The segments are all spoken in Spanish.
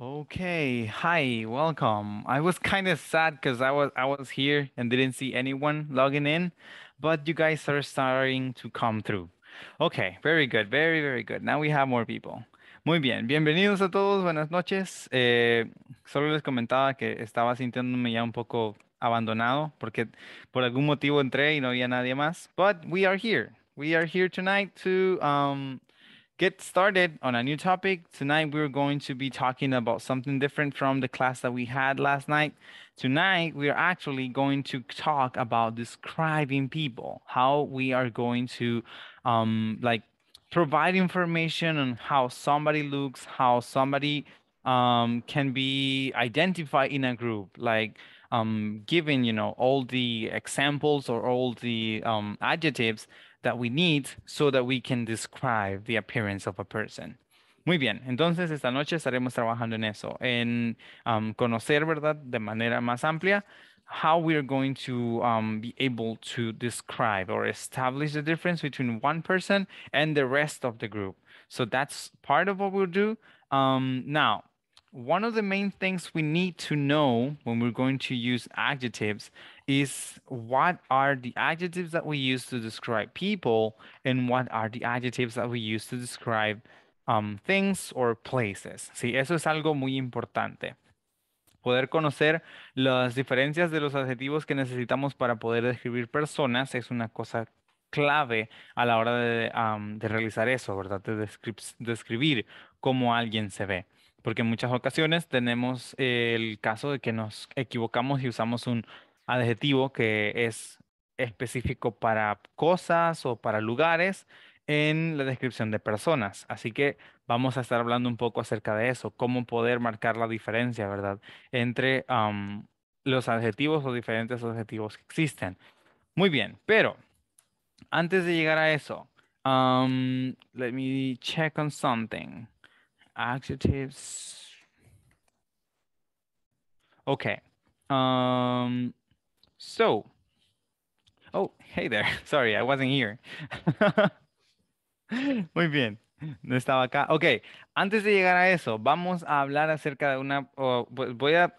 Okay, hi, welcome. I was kind of sad because I was I was here and didn't see anyone logging in, but you guys are starting to come through. Okay, very good, very very good. Now we have more people. Muy bien, bienvenidos a todos, buenas noches. Eh, solo les comentaba que estaba sintiéndome ya un poco abandonado porque por algún motivo entré y no había nadie más. But we are here. We are here tonight to um, get started on a new topic. Tonight, we're going to be talking about something different from the class that we had last night. Tonight, we are actually going to talk about describing people, how we are going to um, like provide information on how somebody looks, how somebody um, can be identified in a group, like um, giving, you know, all the examples or all the um, adjectives that we need so that we can describe the appearance of a person. Muy bien, entonces esta noche estaremos trabajando en eso, en um, conocer, ¿verdad?, de manera más amplia how we are going to um, be able to describe or establish the difference between one person and the rest of the group. So that's part of what we'll do. Um, now, one of the main things we need to know when we're going to use adjectives is what are the adjectives that we use to describe people and what are the adjectives that we use to describe um, things or places. eso es algo muy importante. Poder conocer las diferencias de los adjetivos que necesitamos para poder describir personas es una cosa clave a la hora de, realizar eso, ¿verdad? De describir cómo alguien se ve porque en muchas ocasiones tenemos eh, el caso de que nos equivocamos y usamos un adjetivo que es específico para cosas o para lugares en la descripción de personas. Así que vamos a estar hablando un poco acerca de eso, cómo poder marcar la diferencia, ¿verdad? Entre los adjetivos o diferentes adjetivos que existen. Muy bien, pero antes de llegar a eso, let me check on something. Adjectives. Ok. So, oh, hey there. Sorry, I wasn't here. Muy bien. No estaba acá. Ok, antes de llegar a eso, vamos a hablar acerca de una, pues, voy a,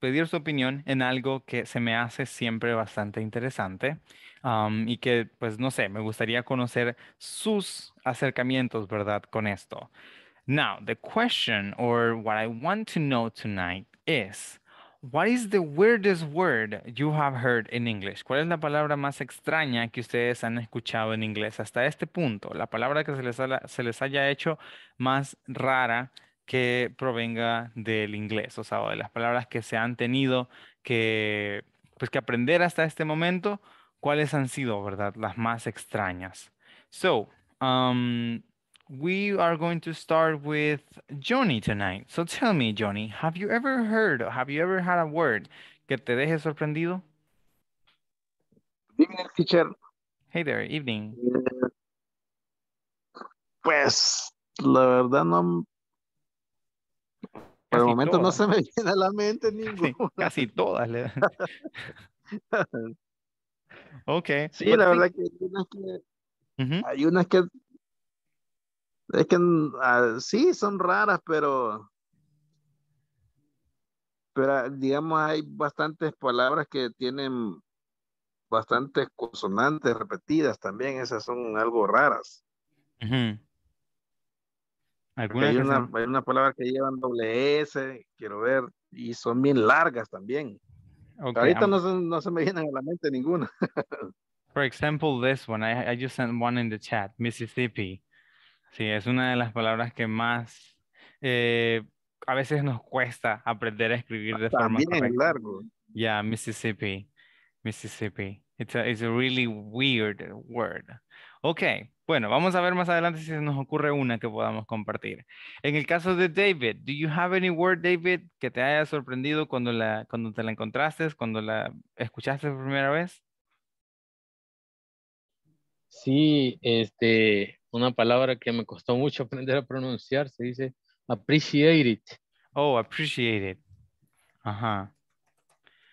pedir su opinión en algo que se me hace siempre bastante interesante um, y que, pues, no sé, me gustaría conocer sus acercamientos, ¿verdad? Con esto. Now, the question or what I want to know tonight is, What is the weirdest word you have heard in English? ¿Cuál es la palabra más extraña que ustedes han escuchado en inglés hasta este punto? La palabra que se les, se les haya hecho más rara que provenga del inglés, o sea, de las palabras que se han tenido que, pues, que aprender hasta este momento, ¿cuáles han sido, verdad, las más extrañas? So, um, we are going to start with Johnny tonight. So tell me, Johnny, have you ever heard, have you ever had a word que te deje sorprendido? Evening, teacher. Hey there, evening. Uh, pues, la verdad no... Por el momento todas. no se me viene a la mente ninguna. Casi, casi todas. ok. Sí, But la verdad que hay unas que, uh -huh. hay unas que Es que ah, sí, son raras, pero. Pero ah, digamos, hay bastantes palabras que tienen bastantes consonantes repetidas también. Esas son algo raras. hay, una, hay palabra que llevan doble S, quiero ver, y son bien largas también. Ahorita no, no, se me vienen a la mente ninguna. Por example, this one, I, I just sent one in the chat, Mississippi. Sí, es una de las palabras que más eh, a veces nos cuesta aprender a escribir de forma correcta. largo. Yeah, Mississippi, Mississippi. It's a, it's a really weird word. Okay, bueno, vamos a ver más adelante si se nos ocurre una que podamos compartir. En el caso de David, do you have any word, David, que te haya sorprendido cuando, la, cuando te la encontraste, cuando la escuchaste por primera vez? Sí, este, una palabra que me costó mucho aprender a pronunciar, se dice appreciate it. Oh, appreciate it. Ajá.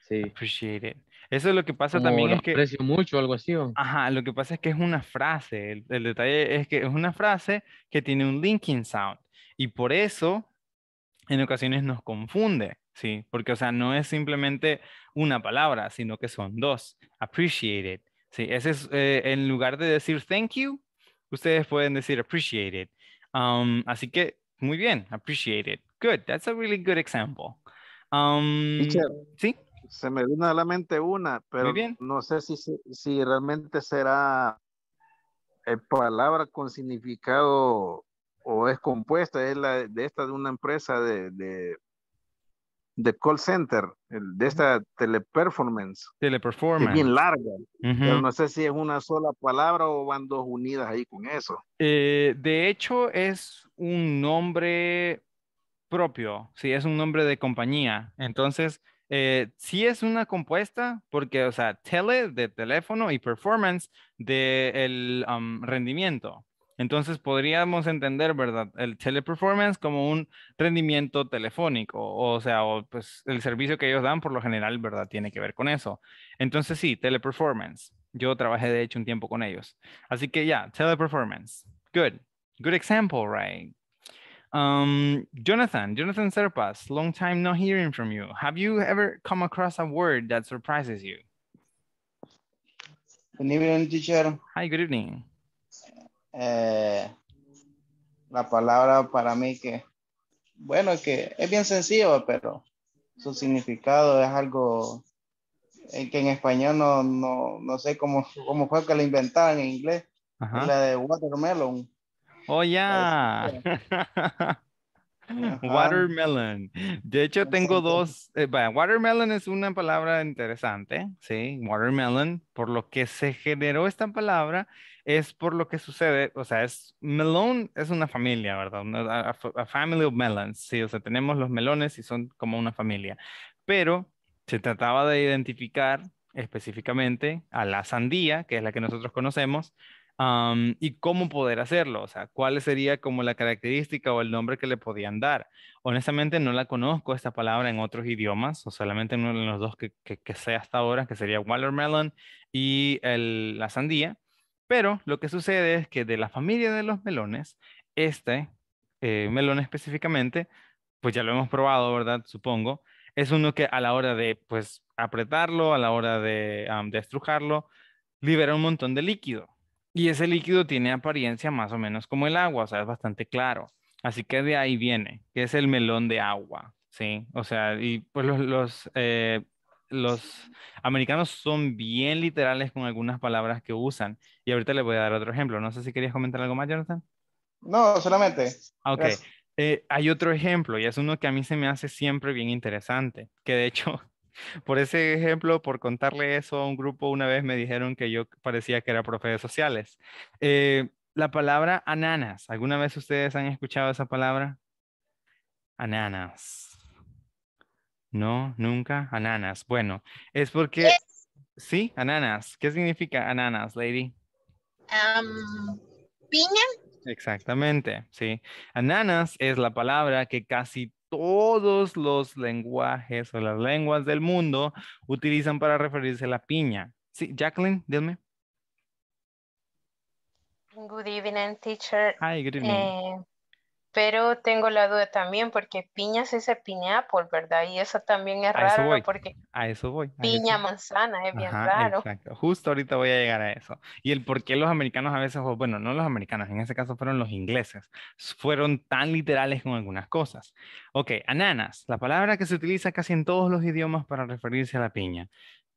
Sí. Appreciate it. Eso es lo que pasa también. es que, aprecio mucho, algo así. Ajá, lo que pasa es que es una frase. El, detalle es que es una frase que tiene un linking sound. Y por eso, en ocasiones nos confunde, ¿sí? Porque, o sea, no es simplemente una palabra, sino que son dos. Appreciate it. Sí, ese es, eh, en lugar de decir thank you, ustedes pueden decir appreciate it. Um, así que, muy bien, appreciate it. Good, that's a really good example. Um, se me vino a la mente una, pero no sé si, realmente será eh, palabra con significado o es compuesta, es la de esta de una empresa de de call center, de esta teleperformance. Teleperformance. bien larga, pero no sé si es una sola palabra o van dos unidas ahí con eso. Eh, de hecho, es un nombre propio, sí, es un nombre de compañía. Entonces, eh, sí es una compuesta, porque, o sea, tele de teléfono y performance del el um, rendimiento. Entonces podríamos entender, ¿verdad? El teleperformance como un rendimiento telefónico, o sea, pues, el servicio que ellos dan por lo general, ¿verdad? Tiene que ver con eso. Entonces sí, teleperformance. Yo trabajé de hecho un tiempo con ellos. Así que ya, teleperformance. Good. Good example, right? Um, Jonathan, Jonathan Serpas, long time not hearing from you. Have you ever come across a word that surprises you? Good teacher. Hi, good evening. Eh, la palabra para mí que, bueno, que es bien sencillo, pero su significado es algo eh, que en español no, no, no sé cómo, cómo fue que lo inventaron en inglés. La de watermelon. Oh, ya. Watermelon. De hecho, tengo dos. Eh, watermelon es una palabra interesante, ¿sí? Watermelon, por lo que se generó esta palabra, es por lo que sucede, o sea, es melón es una familia, ¿verdad? A, family of melons, sí, o sea, tenemos los melones y son como una familia, pero se trataba de identificar específicamente a la sandía, que es la que nosotros conocemos, y cómo poder hacerlo, o sea, cuál sería como la característica o el nombre que le podían dar. Honestamente no la conozco esta palabra en otros idiomas, o solamente en uno de los dos que, que, que sé hasta ahora, que sería watermelon y el, la sandía pero lo que sucede es que de la familia de los melones, este eh, melón específicamente, pues ya lo hemos probado, ¿verdad? Supongo. Es uno que a la hora de, pues, apretarlo, a la hora de, estrujarlo, libera un montón de líquido. Y ese líquido tiene apariencia más o menos como el agua, o sea, es bastante claro. Así que de ahí viene, que es el melón de agua, ¿sí? O sea, y pues los, eh, los americanos son bien literales con algunas palabras que usan. Y ahorita le voy a dar otro ejemplo. No sé si querías comentar algo más, Jonathan. No, solamente. Ok. Eh, hay otro ejemplo y es uno que a mí se me hace siempre bien interesante, que de hecho, por ese ejemplo, por contarle eso a un grupo una vez me dijeron que yo parecía que era profe de sociales. Eh, la palabra ananas, ¿alguna vez ustedes han escuchado esa palabra? Ananas. No, nunca. Ananas. Bueno, es porque... Sí, ananas. ¿Qué significa ananas, lady? Piña. Exactamente, sí. Ananas es la palabra que casi todos los lenguajes o las lenguas del mundo utilizan para referirse a la piña. Sí, Jacqueline, dime. Good evening, teacher. Hi, good evening. Eh, pero tengo la duda también porque piña sí se piña Apple, ¿verdad? Y eso también es a raro, eso voy. porque a eso voy. piña manzana es bien raro. Exacto. Justo ahorita voy a llegar a eso. Y el por qué los americanos a veces, bueno, no los americanos, en ese caso fueron los ingleses, fueron tan literales con algunas cosas. Ok, ananas, la palabra que se utiliza casi en todos los idiomas para referirse a la piña,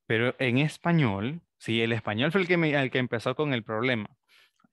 pero en español, sí, el español fue el que, el que empezó con el problema.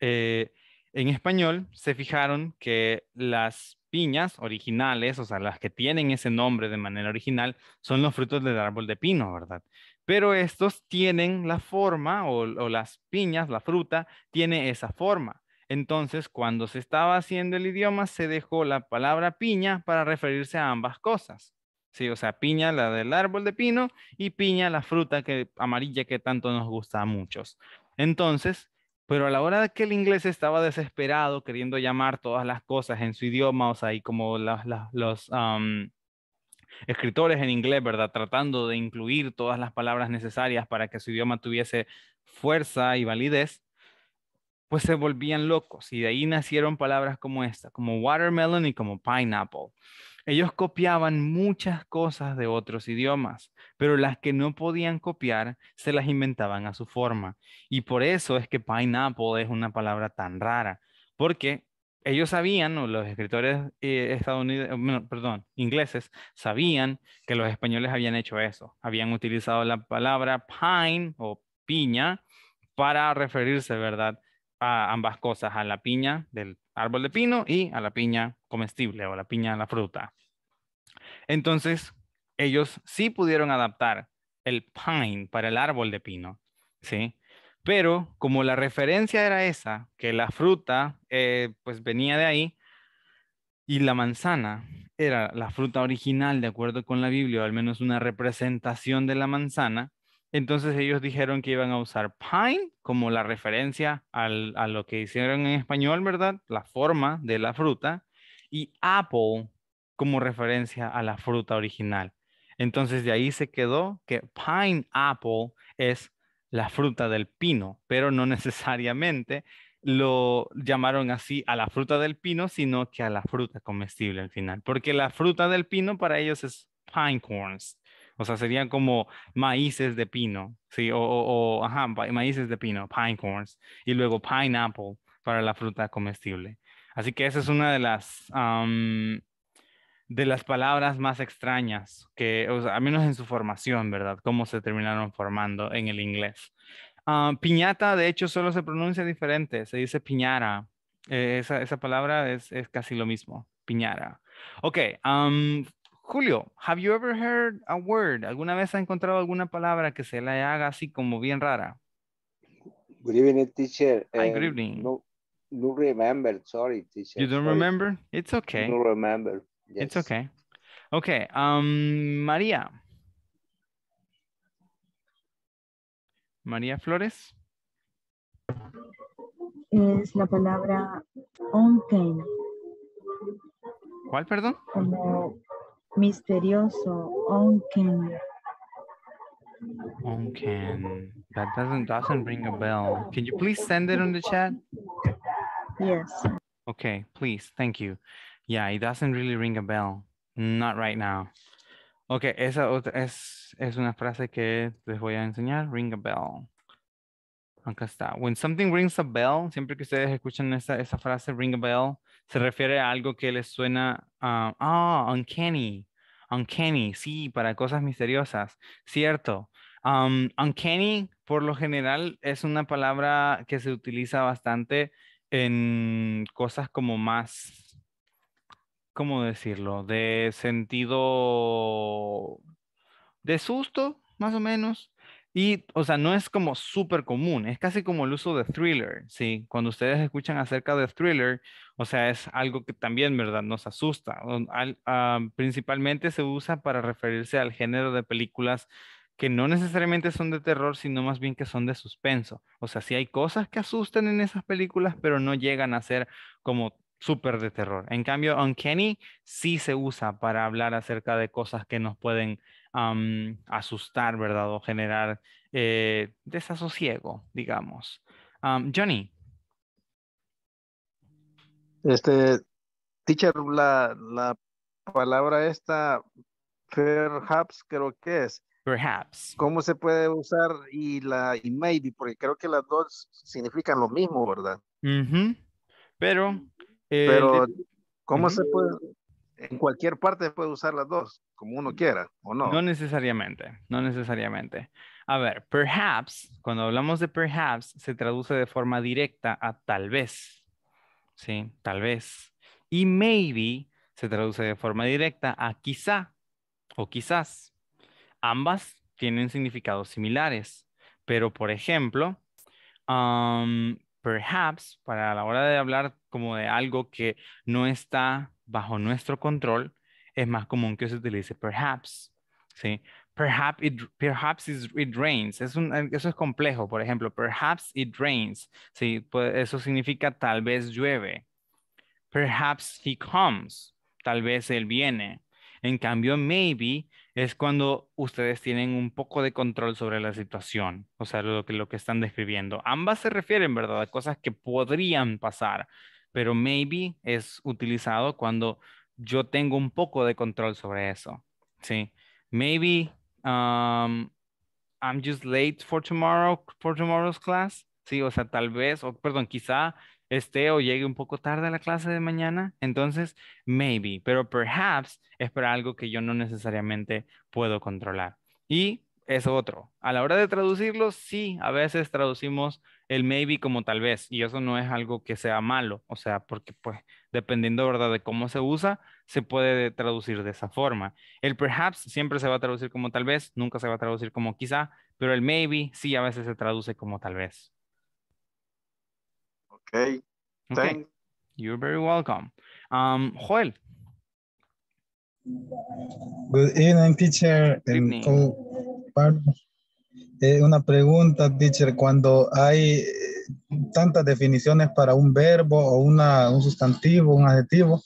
Eh, en español se fijaron que las piñas originales, o sea, las que tienen ese nombre de manera original, son los frutos del árbol de pino, ¿verdad? Pero estos tienen la forma, o, las piñas, la fruta, tiene esa forma. Entonces, cuando se estaba haciendo el idioma, se dejó la palabra piña para referirse a ambas cosas. Sí, o sea, piña la del árbol de pino y piña la fruta que, amarilla que tanto nos gusta a muchos. Entonces, pero a la hora de que el inglés estaba desesperado, queriendo llamar todas las cosas en su idioma, o sea, y como los escritores en inglés, ¿verdad? Tratando de incluir todas las palabras necesarias para que su idioma tuviese fuerza y validez, pues se volvían locos. Y de ahí nacieron palabras como esta, como watermelon y como pineapple. Ellos copiaban muchas cosas de otros idiomas, pero las que no podían copiar se las inventaban a su forma. Y por eso es que pineapple es una palabra tan rara, porque ellos sabían, o los escritores eh, estadounidenses, ingleses, sabían que los españoles habían hecho eso. Habían utilizado la palabra pine o piña para referirse, ¿verdad?, a ambas cosas, a la piña del árbol de pino y a la piña comestible o la piña de la fruta. Entonces, ellos sí pudieron adaptar el pine para el árbol de pino, ¿sí? Pero como la referencia era esa, que la fruta eh, pues venía de ahí y la manzana era la fruta original de acuerdo con la Biblia, o al menos una representación de la manzana, entonces ellos dijeron que iban a usar pine como la referencia a lo que hicieron en español, ¿verdad? La forma de la fruta y apple como referencia a la fruta original. Entonces de ahí se quedó que pineapple es la fruta del pino, pero no necesariamente lo llamaron así a la fruta del pino, sino que a la fruta comestible al final, porque la fruta del pino para ellos es pine o sea, serían como maíces de pino, ¿sí? O, ajá, maíces de pino, pinecorns. Y luego pineapple para la fruta comestible. Así que esa es una de las, de las palabras más extrañas, que, o sea, al menos en su formación, ¿verdad? Cómo se terminaron formando en el inglés. Ah, piñata, de hecho, solo se pronuncia diferente, se dice piñara. Eh, esa, palabra es, es, casi lo mismo, piñara. Ok, um, Julio, have you ever heard a word? ¿Alguna vez ha encontrado alguna palabra que se le haga así como bien rara? Good evening, teacher. good evening. No, remember, sorry, teacher. You don't remember? It's okay. No remember. It's okay. Okay, um, María. María Flores. Es la palabra uncanny. ¿Cuál, perdón? Como misterioso, onken. Onken. That doesn't doesn't ring a bell. Can you please send it on the chat? Yes. Okay, please. Thank you. Yeah, it doesn't really ring a bell. Not right now. Okay, esa otra es, es una frase que les voy a enseñar. Ring a bell. Acá está. When something rings a bell, siempre que ustedes escuchan esa, esa frase, ring a bell, se refiere a algo que les suena a, ah, uncanny, uncanny, sí, para cosas misteriosas, cierto. Um, uncanny, por lo general, es una palabra que se utiliza bastante en cosas como más, ¿cómo decirlo? De sentido de susto, más o menos. Y, o sea, no es como súper común, es casi como el uso de thriller, ¿sí? Cuando ustedes escuchan acerca de thriller, o sea, es algo que también, ¿verdad? Nos asusta. Ah, principalmente se usa para referirse al género de películas que no necesariamente son de terror, sino más bien que son de suspenso. O sea, sí hay cosas que asustan en esas películas, pero no llegan a ser como súper de terror. En cambio, Uncanny sí se usa para hablar acerca de cosas que nos pueden asustar, ¿verdad? O generar eh, desasosiego, digamos. Johnny. Este, teacher, la, palabra esta, perhaps, creo que es. Perhaps. ¿Cómo se puede usar y la y maybe? Porque creo que las dos significan lo mismo, ¿verdad? Pero. Eh, Pero, ¿cómo se puede? en cualquier parte puede usar las dos, como uno quiera, ¿o no? No necesariamente, no necesariamente. A ver, perhaps, cuando hablamos de perhaps, se traduce de forma directa a tal vez, ¿sí? Tal vez. Y maybe se traduce de forma directa a quizá o quizás. Ambas tienen significados similares, pero por ejemplo, um, perhaps, para la hora de hablar como de algo que no está bajo nuestro control, es más común que se utilice perhaps. ¿sí? Perhaps it, perhaps it rains. Eh, eso es complejo. Por ejemplo, perhaps it rains. ¿sí? Pues, eso significa tal vez llueve. Perhaps he comes. Tal vez él viene. En cambio, maybe es cuando ustedes tienen un poco de control sobre la situación, o sea, lo que, lo que están describiendo. Ambas se refieren, ¿verdad?, a cosas que podrían pasar, pero maybe es utilizado cuando yo tengo un poco de control sobre eso. Sí. Maybe um, I'm just late for tomorrow, for tomorrow's class. Sí, o sea, tal vez, o perdón, quizá esté o llegue un poco tarde a la clase de mañana. Entonces, maybe, pero perhaps es para algo que yo no necesariamente puedo controlar. Y es otro. A la hora de traducirlo, sí, a veces traducimos el maybe como tal vez, y eso no es algo que sea malo, o sea, porque pues dependiendo, ¿verdad?, de cómo se usa, se puede traducir de esa forma. El perhaps siempre se va a traducir como tal vez, nunca se va a traducir como quizá, pero el maybe sí a veces se traduce como tal vez. Ok. okay. You're very welcome. Um, Joel. Good evening, teacher. Eh, una pregunta, teacher, cuando hay eh, tantas definiciones para un verbo o una, un sustantivo, un adjetivo,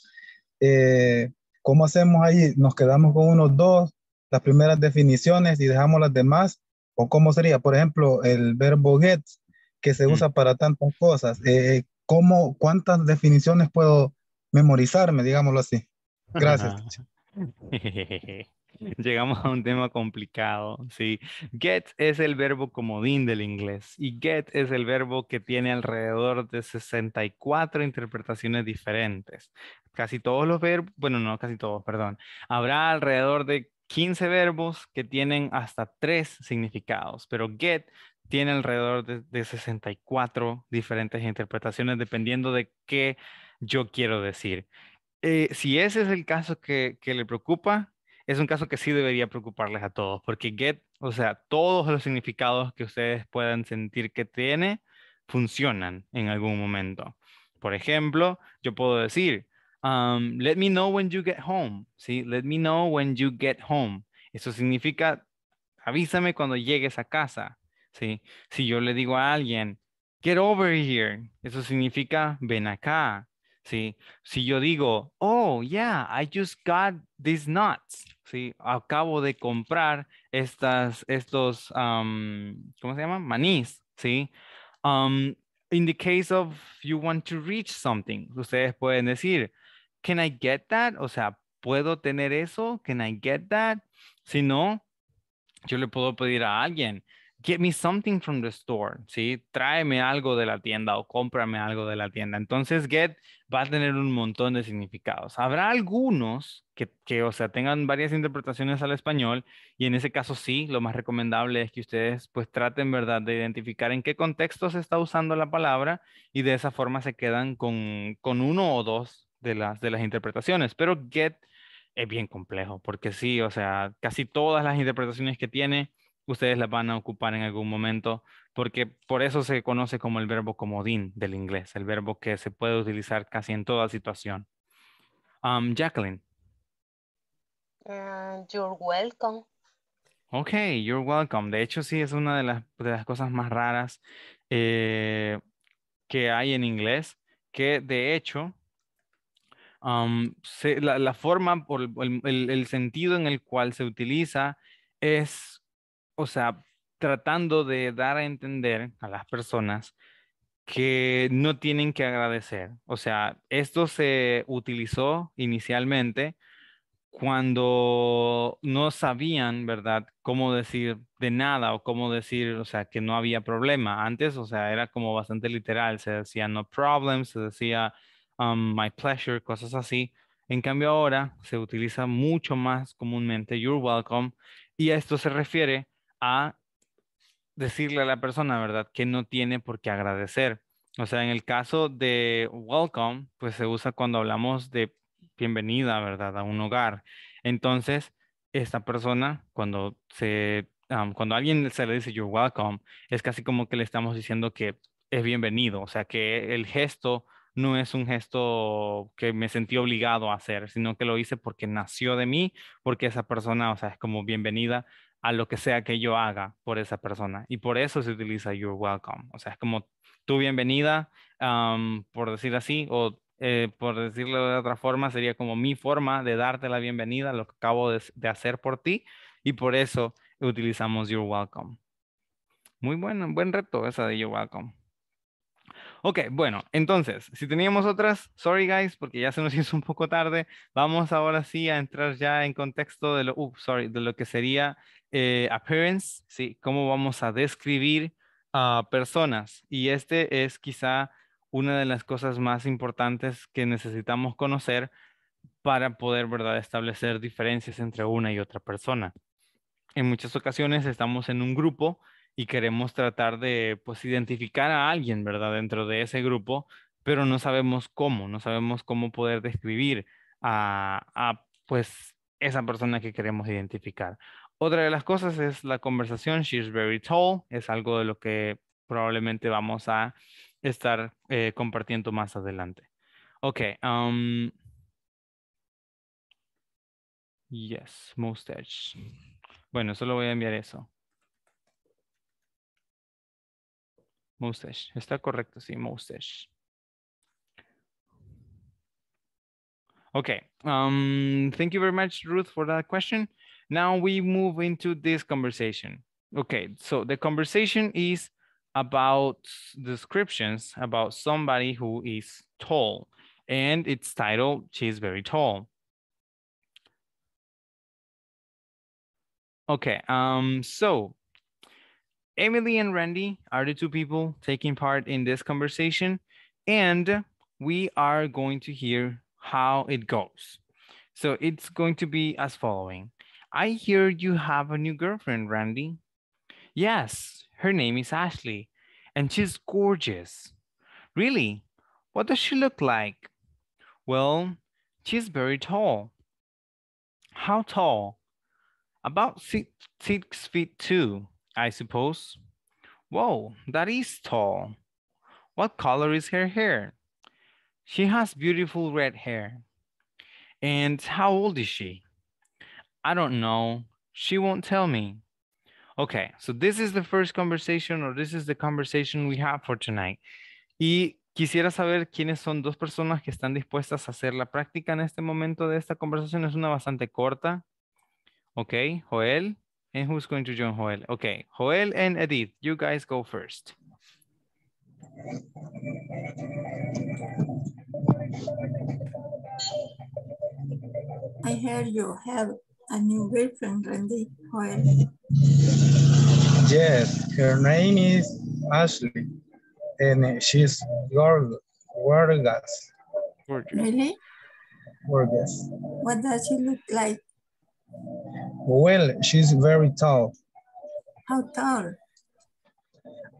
eh, ¿cómo hacemos ahí? ¿Nos quedamos con unos dos, las primeras definiciones y dejamos las demás? ¿O cómo sería, por ejemplo, el verbo get, que se mm. usa para tantas cosas? Eh, eh, ¿cómo, ¿Cuántas definiciones puedo memorizarme, digámoslo así? Gracias. Ah. llegamos a un tema complicado, ¿sí? Get es el verbo comodín del inglés y get es el verbo que tiene alrededor de 64 interpretaciones diferentes. Casi todos los verbos, bueno, no casi todos, perdón. Habrá alrededor de 15 verbos que tienen hasta 3 significados, pero get tiene alrededor de, 64 diferentes interpretaciones dependiendo de qué yo quiero decir. Eh, si ese es el caso que, le preocupa, es un caso que sí debería preocuparles a todos, porque GET, o sea, todos los significados que ustedes puedan sentir que tiene, funcionan en algún momento. Por ejemplo, yo puedo decir, um, let me know when you get home, ¿sí? Let me know when you get home. Eso significa, avísame cuando llegues a casa, ¿sí? Si yo le digo a alguien, get over here, eso significa, ven acá. ¿sí? Si yo digo, oh, yeah, I just got these nuts, ¿sí? Acabo de comprar estas, estos, um, ¿cómo se llama? Manís, ¿sí? in the case of you want to reach something, ustedes pueden decir, can I get that? O sea, ¿puedo tener eso? Can I get that? Si no, yo le puedo pedir a alguien, get me something from the store, ¿sí? Tráeme algo de la tienda o cómprame algo de la tienda. Entonces, get va a tener un montón de significados. Habrá algunos que, que, o sea, tengan varias interpretaciones al español y en ese caso sí, lo más recomendable es que ustedes pues traten, ¿verdad?, de identificar en qué contexto se está usando la palabra y de esa forma se quedan con, con uno o dos de las, de las interpretaciones. Pero get es bien complejo porque sí, o sea, casi todas las interpretaciones que tiene ustedes las van a ocupar en algún momento, porque por eso se conoce como el verbo comodín del inglés, el verbo que se puede utilizar casi en toda situación. Um, Jacqueline. Ah, you're welcome. Ok, you're welcome. De hecho, sí, es una de las, cosas más raras eh, que hay en inglés, que de hecho, um, la, la, forma, por el, el sentido en el cual se utiliza es o sea, tratando de dar a entender a las personas que no tienen que agradecer. O sea, esto se utilizó inicialmente cuando no sabían, ¿verdad?, cómo decir de nada o cómo decir, o sea, que no había problema. Antes, o sea, era como bastante literal, se decía no problem, se decía um, my pleasure, cosas así. En cambio ahora se utiliza mucho más comúnmente you're welcome y a esto se refiere a decirle a la persona, ¿verdad? Que no tiene por qué agradecer. O sea, en el caso de welcome, pues se usa cuando hablamos de bienvenida, ¿verdad? A un hogar. Entonces, esta persona, cuando se, cuando alguien se le dice you're welcome, es casi como que le estamos diciendo que es bienvenido. O sea, que el gesto no es un gesto que me sentí obligado a hacer, sino que lo hice porque nació de mí, porque esa persona, o sea, es como bienvenida a lo que sea que yo haga por esa persona. Y por eso se utiliza you're welcome. O sea, es como tu bienvenida, por decir así, o eh, por decirlo de otra forma, sería como mi forma de darte la bienvenida, a lo que acabo de, hacer por ti. Y por eso utilizamos you're welcome. Muy bueno, buen reto esa de you're welcome. Ok, bueno, entonces, si teníamos otras, sorry guys, porque ya se nos hizo un poco tarde, vamos ahora sí a entrar ya en contexto de lo, uh, sorry, de lo que sería eh, appearance, ¿sí? Cómo vamos a describir a personas. Y este es quizá una de las cosas más importantes que necesitamos conocer para poder ¿verdad? establecer diferencias entre una y otra persona. En muchas ocasiones estamos en un grupo y queremos tratar de pues, identificar a alguien ¿verdad? dentro de ese grupo, pero no sabemos cómo, no sabemos cómo poder describir a, a pues, esa persona que queremos identificar. Otra de las cosas es la conversación She's Very Tall, es algo de lo que probablemente vamos a estar eh, compartiendo más adelante. Ok. Um, yes, mustache. Bueno, solo voy a enviar eso. Mustache. Está correcto, sí, mustache. Okay. Um, thank you very much, Ruth, for that question. Now we move into this conversation. Okay, so the conversation is about descriptions about somebody who is tall and it's titled, She's Very Tall. Okay, um, so Emily and Randy are the two people taking part in this conversation, and we are going to hear how it goes. So it's going to be as following. I hear you have a new girlfriend, Randy. Yes, her name is Ashley, and she's gorgeous. Really? What does she look like? Well, she's very tall. How tall? About six, six feet two, I suppose. Whoa, that is tall. What color is her hair? She has beautiful red hair. And how old is she? I don't know. She won't tell me. Okay, so this is the first conversation or this is the conversation we have for tonight. Y quisiera saber quiénes son dos personas que están dispuestas a hacer la práctica en este momento de esta conversación. Es una bastante corta. Okay, Joel. And who's going to join Joel? Okay, Joel and Edith, you guys go first. I heard you have a new girlfriend, Randy. Well, yes, her name is Ashley, and she's gorgeous. Really? Gorgeous. What does she look like? Well, she's very tall. How tall?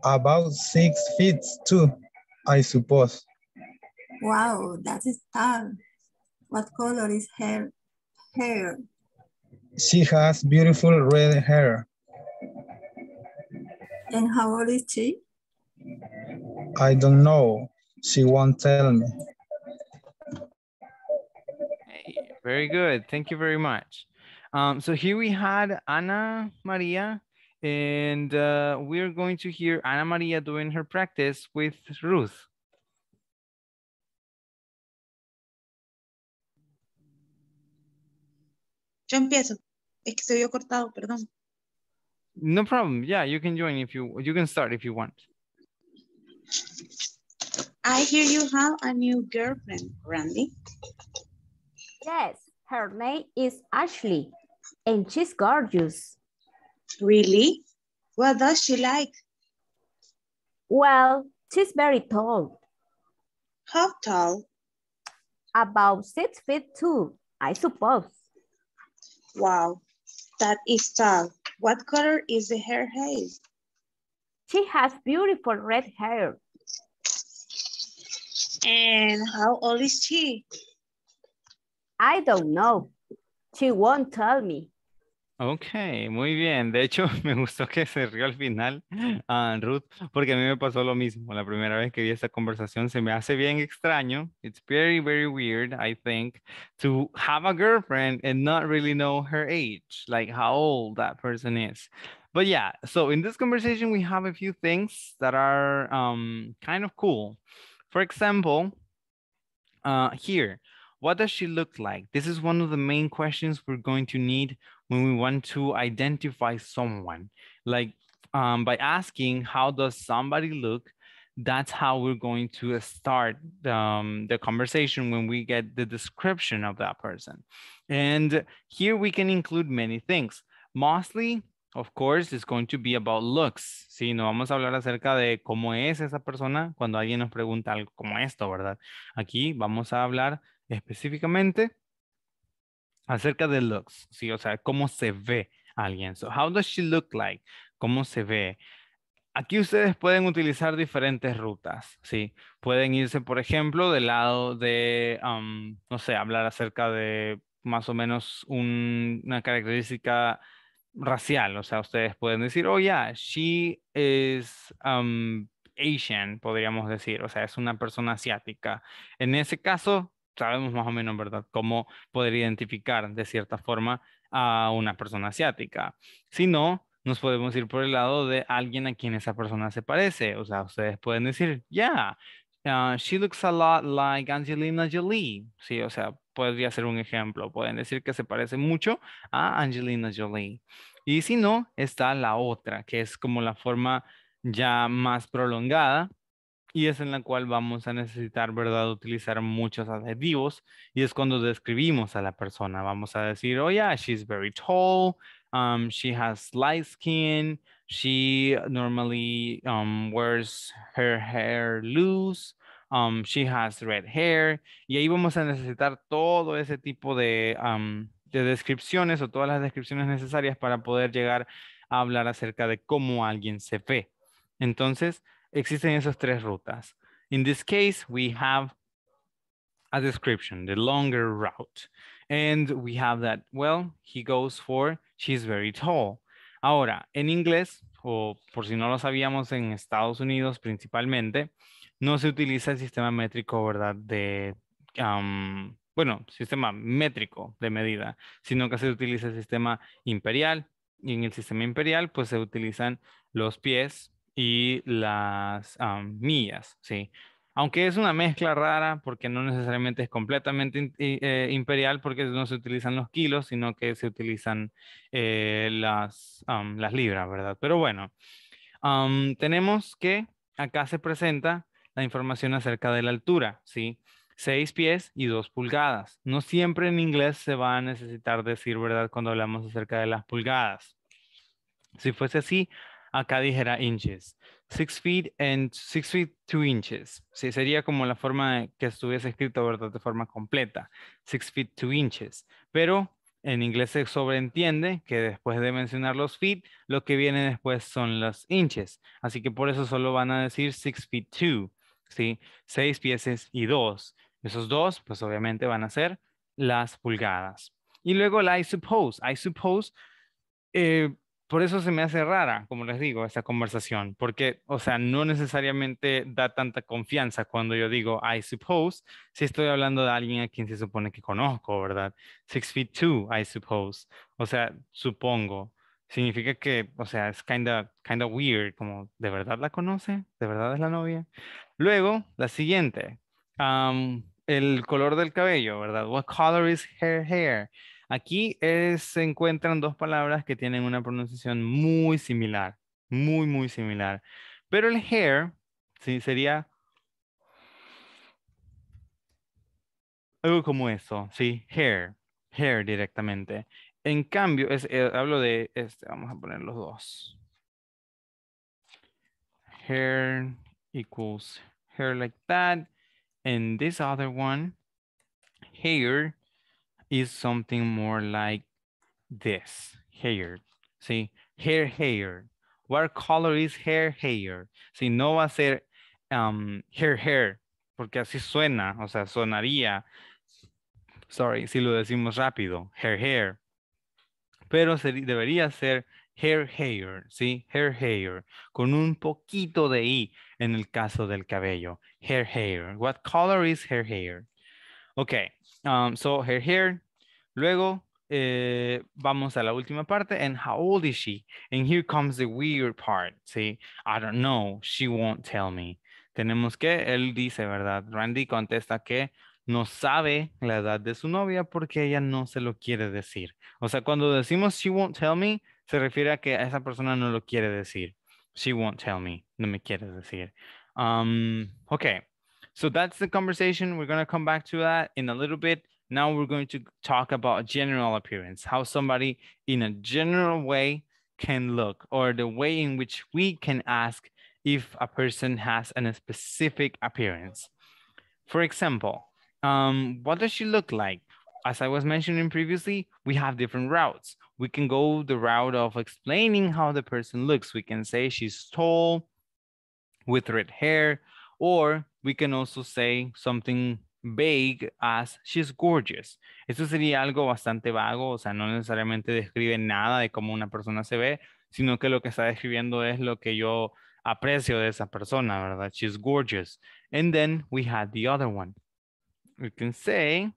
About six feet two, I suppose. Wow, that is tall. What color is her hair? She has beautiful red hair. And how old is she? I don't know. She won't tell me. Hey, very good. Thank you very much. Um, so here we had Ana Maria, and uh, we're going to hear Ana Maria doing her practice with Ruth. Yo empiezo. Es que se vio cortado, perdón. No problem. Yeah, you can join if you, you can start if you want. I hear you have a new girlfriend, Randy. Yes, her name is Ashley, and she's gorgeous. Really? What does she like? Well, she's very tall. How tall? About six feet two, I suppose. Wow, that is tall. What color is the hair hair? She has beautiful red hair. And how old is she? I don't know. She won't tell me. Ok, muy bien. De hecho, me gustó que se rió al final, uh, Ruth, porque a mí me pasó lo mismo. La primera vez que vi esta conversación se me hace bien extraño. It's very, very weird, I think, to have a girlfriend and not really know her age, like how old that person is. But yeah, so in this conversation, we have a few things that are um, kind of cool. For example, uh, here, what does she look like? This is one of the main questions we're going to need when we want to identify someone. Like um, by asking, how does somebody look? That's how we're going to start um, the conversation when we get the description of that person. And here we can include many things. Mostly, of course, it's going to be about looks. Sí, no vamos a hablar acerca de cómo es esa persona cuando alguien nos pregunta algo como esto, ¿verdad? Aquí vamos a hablar específicamente acerca de looks, ¿sí? O sea, cómo se ve alguien. So, how does she look like? ¿Cómo se ve? Aquí ustedes pueden utilizar diferentes rutas, ¿sí? Pueden irse, por ejemplo, del lado de, um, no sé, hablar acerca de más o menos una característica racial. O sea, ustedes pueden decir, oh, yeah, she is um, Asian, podríamos decir. O sea, es una persona asiática. En ese caso, sabemos más o menos, ¿verdad?, cómo poder identificar de cierta forma a una persona asiática. Si no, nos podemos ir por el lado de alguien a quien esa persona se parece. O sea, ustedes pueden decir, yeah, she looks a lot like Angelina Jolie. Sí, o sea, podría ser un ejemplo. Pueden decir que se parece mucho a Angelina Jolie. Y si no, está la otra, que es como la forma ya más prolongada, y es en la cual vamos a necesitar, ¿verdad?, utilizar muchos adjetivos y es cuando describimos a la persona. Vamos a decir, oh yeah, she's very tall, um, she has light skin, she normally um, wears her hair loose, um, she has red hair y ahí vamos a necesitar todo ese tipo de descripciones o todas las descripciones necesarias para poder llegar a hablar acerca de cómo alguien se ve. Entonces, existen esas tres rutas. In this case, we have a description, the longer route. And we have that, well, he goes for, she's very tall. Ahora, en inglés, o por si no lo sabíamos, en Estados Unidos principalmente, no se utiliza el sistema métrico, ¿verdad? De, um, bueno, sistema métrico de medida, sino que se utiliza el sistema imperial. Y en el sistema imperial, pues se utilizan los pies, y las millas, ¿sí? Aunque es una mezcla rara porque no necesariamente es completamente eh, imperial porque no se utilizan los kilos, sino que se utilizan eh, las, libras, ¿verdad? Pero bueno, tenemos que acá se presenta la información acerca de la altura, ¿sí? Seis pies y dos pulgadas. No siempre en inglés se va a necesitar decir, ¿verdad? Cuando hablamos acerca de las pulgadas. Si fuese así, acá dijera inches. Six feet and six feet two inches. sería como la forma que estuviese escrito, ¿verdad? De forma completa. Six feet two inches. Pero en inglés se sobreentiende que después de mencionar los feet, lo que viene después son los inches. Así que por eso solo van a decir six feet two. ¿sí? Seis pies y dos. Esos dos, pues obviamente van a ser las pulgadas. Y luego la I suppose. I suppose eh, por eso se me hace rara, como les digo, esta conversación, porque, o sea, no necesariamente da tanta confianza cuando yo digo I suppose, si estoy hablando de alguien a quien se supone que conozco, ¿verdad? Six feet two, I suppose, o sea, supongo. Significa que, o sea, es kinda, kinda weird, como, ¿de verdad la conoce? ¿De verdad es la novia? Luego, la siguiente, el color del cabello, ¿verdad? What color is her hair? Aquí se encuentran dos palabras que tienen una pronunciación muy similar, muy, muy similar. Pero el hair sí, sería algo como eso, ¿sí? Hair, hair directamente. En cambio, eh, hablo de este, vamos a poner los dos. Hair equals hair like that. And this other one, hair is something more like this, hair. See, hair, hair. What color is hair, hair? Si no va a ser um, hair, hair, porque así suena, o sea, sonaría. Sorry, si lo decimos rápido, hair, hair. Pero debería ser hair, hair, ¿sí? Hair, hair, con un poquito de i en el caso del cabello. Hair, hair. What color is hair, hair? Okay, um, so hair, hair, Luego eh, vamos a la última parte. And how old is she? And here comes the weird part. See, I don't know. She won't tell me. Tenemos que, él dice, ¿verdad? Randy contesta que no sabe la edad de su novia porque ella no se lo quiere decir. O sea, cuando decimos she won't tell me, se refiere a que esa persona no lo quiere decir. She won't tell me. No me quiere decir. Um, okay. So that's the conversation. We're going to come back to that in a little bit. Now we're going to talk about general appearance, how somebody in a general way can look or the way in which we can ask if a person has an, a specific appearance. For example, um, what does she look like? As I was mentioning previously, we have different routes. We can go the route of explaining how the person looks. We can say she's tall with red hair, or we can also say something vague as she's gorgeous. Esto sería algo bastante vago, o sea, no necesariamente describe nada de cómo una persona se ve, sino que lo que está describiendo es lo que yo aprecio de esa persona, ¿verdad? She's gorgeous. And then we had the other one. We can say,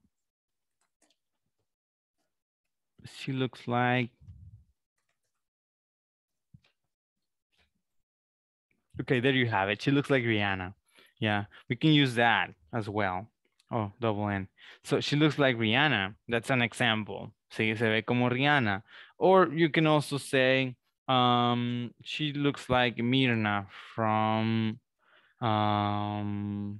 she looks like, okay, there you have it. She looks like Rihanna. Yeah, we can use that as well. Oh, double N. So she looks like Rihanna. That's an example. Sí, se ve como Rihanna. Or you can also say, um, she looks like Mirna from, um,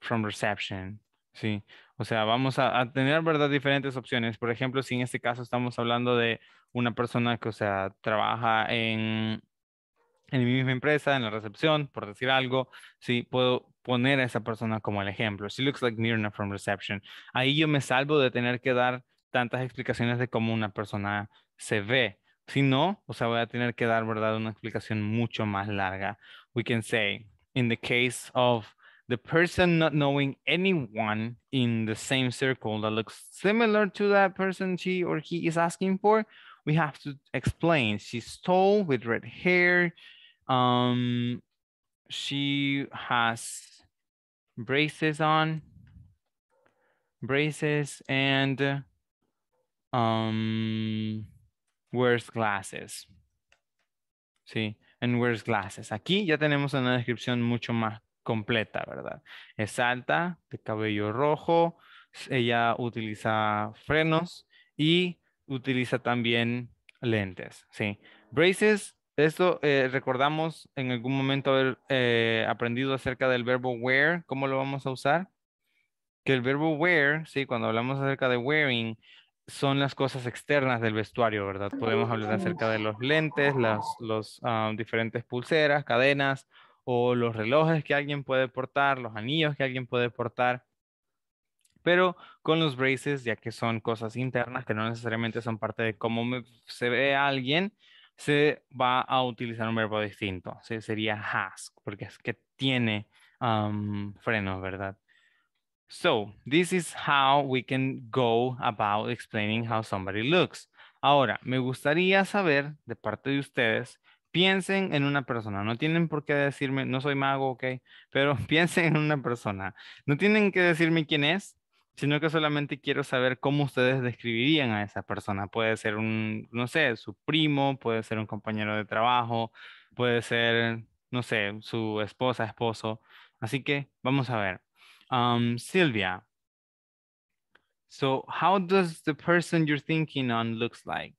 from reception. Sí, o sea, vamos a, a, tener, ¿verdad? Diferentes opciones. Por ejemplo, si en este caso estamos hablando de una persona que, o sea, trabaja en, en mi misma empresa, en la recepción, por decir algo, sí, puedo, poner a esa persona como el ejemplo. She looks like Mirna from Reception. Ahí yo me salvo de tener que dar tantas explicaciones de cómo una persona se ve. Si no, o sea, voy a tener que dar, ¿verdad?, una explicación mucho más larga. We can say, in the case of the person not knowing anyone in the same circle that looks similar to that person she or he is asking for, we have to explain. She's tall with red hair. Um, she has braces on, braces and um, wears glasses. Sí, and wears glasses. Aquí ya tenemos una descripción mucho más completa, ¿verdad? Es alta, de cabello rojo, ella utiliza frenos y utiliza también lentes, ¿sí? Braces esto eh, recordamos en algún momento haber eh, aprendido acerca del verbo wear, cómo lo vamos a usar. Que el verbo wear, sí, cuando hablamos acerca de wearing, son las cosas externas del vestuario, ¿verdad? Podemos ah, hablar acerca de los lentes, las ah, diferentes pulseras, cadenas o los relojes que alguien puede portar, los anillos que alguien puede portar. Pero con los braces, ya que son cosas internas que no necesariamente son parte de cómo se ve a alguien, se va a utilizar un verbo distinto. Sería has, porque es que tiene um, frenos, ¿verdad? So, this is how we can go about explaining how somebody looks. Ahora, me gustaría saber de parte de ustedes, piensen en una persona. No tienen por qué decirme, no soy mago, ok, pero piensen en una persona. No tienen que decirme quién es, sino que solamente quiero saber cómo ustedes describirían a esa persona. Puede ser un, no sé, su primo, puede ser un compañero de trabajo, puede ser, no sé, su esposa, esposo. Así que vamos a ver. Um, Silvia, so how does the person you're thinking on looks like?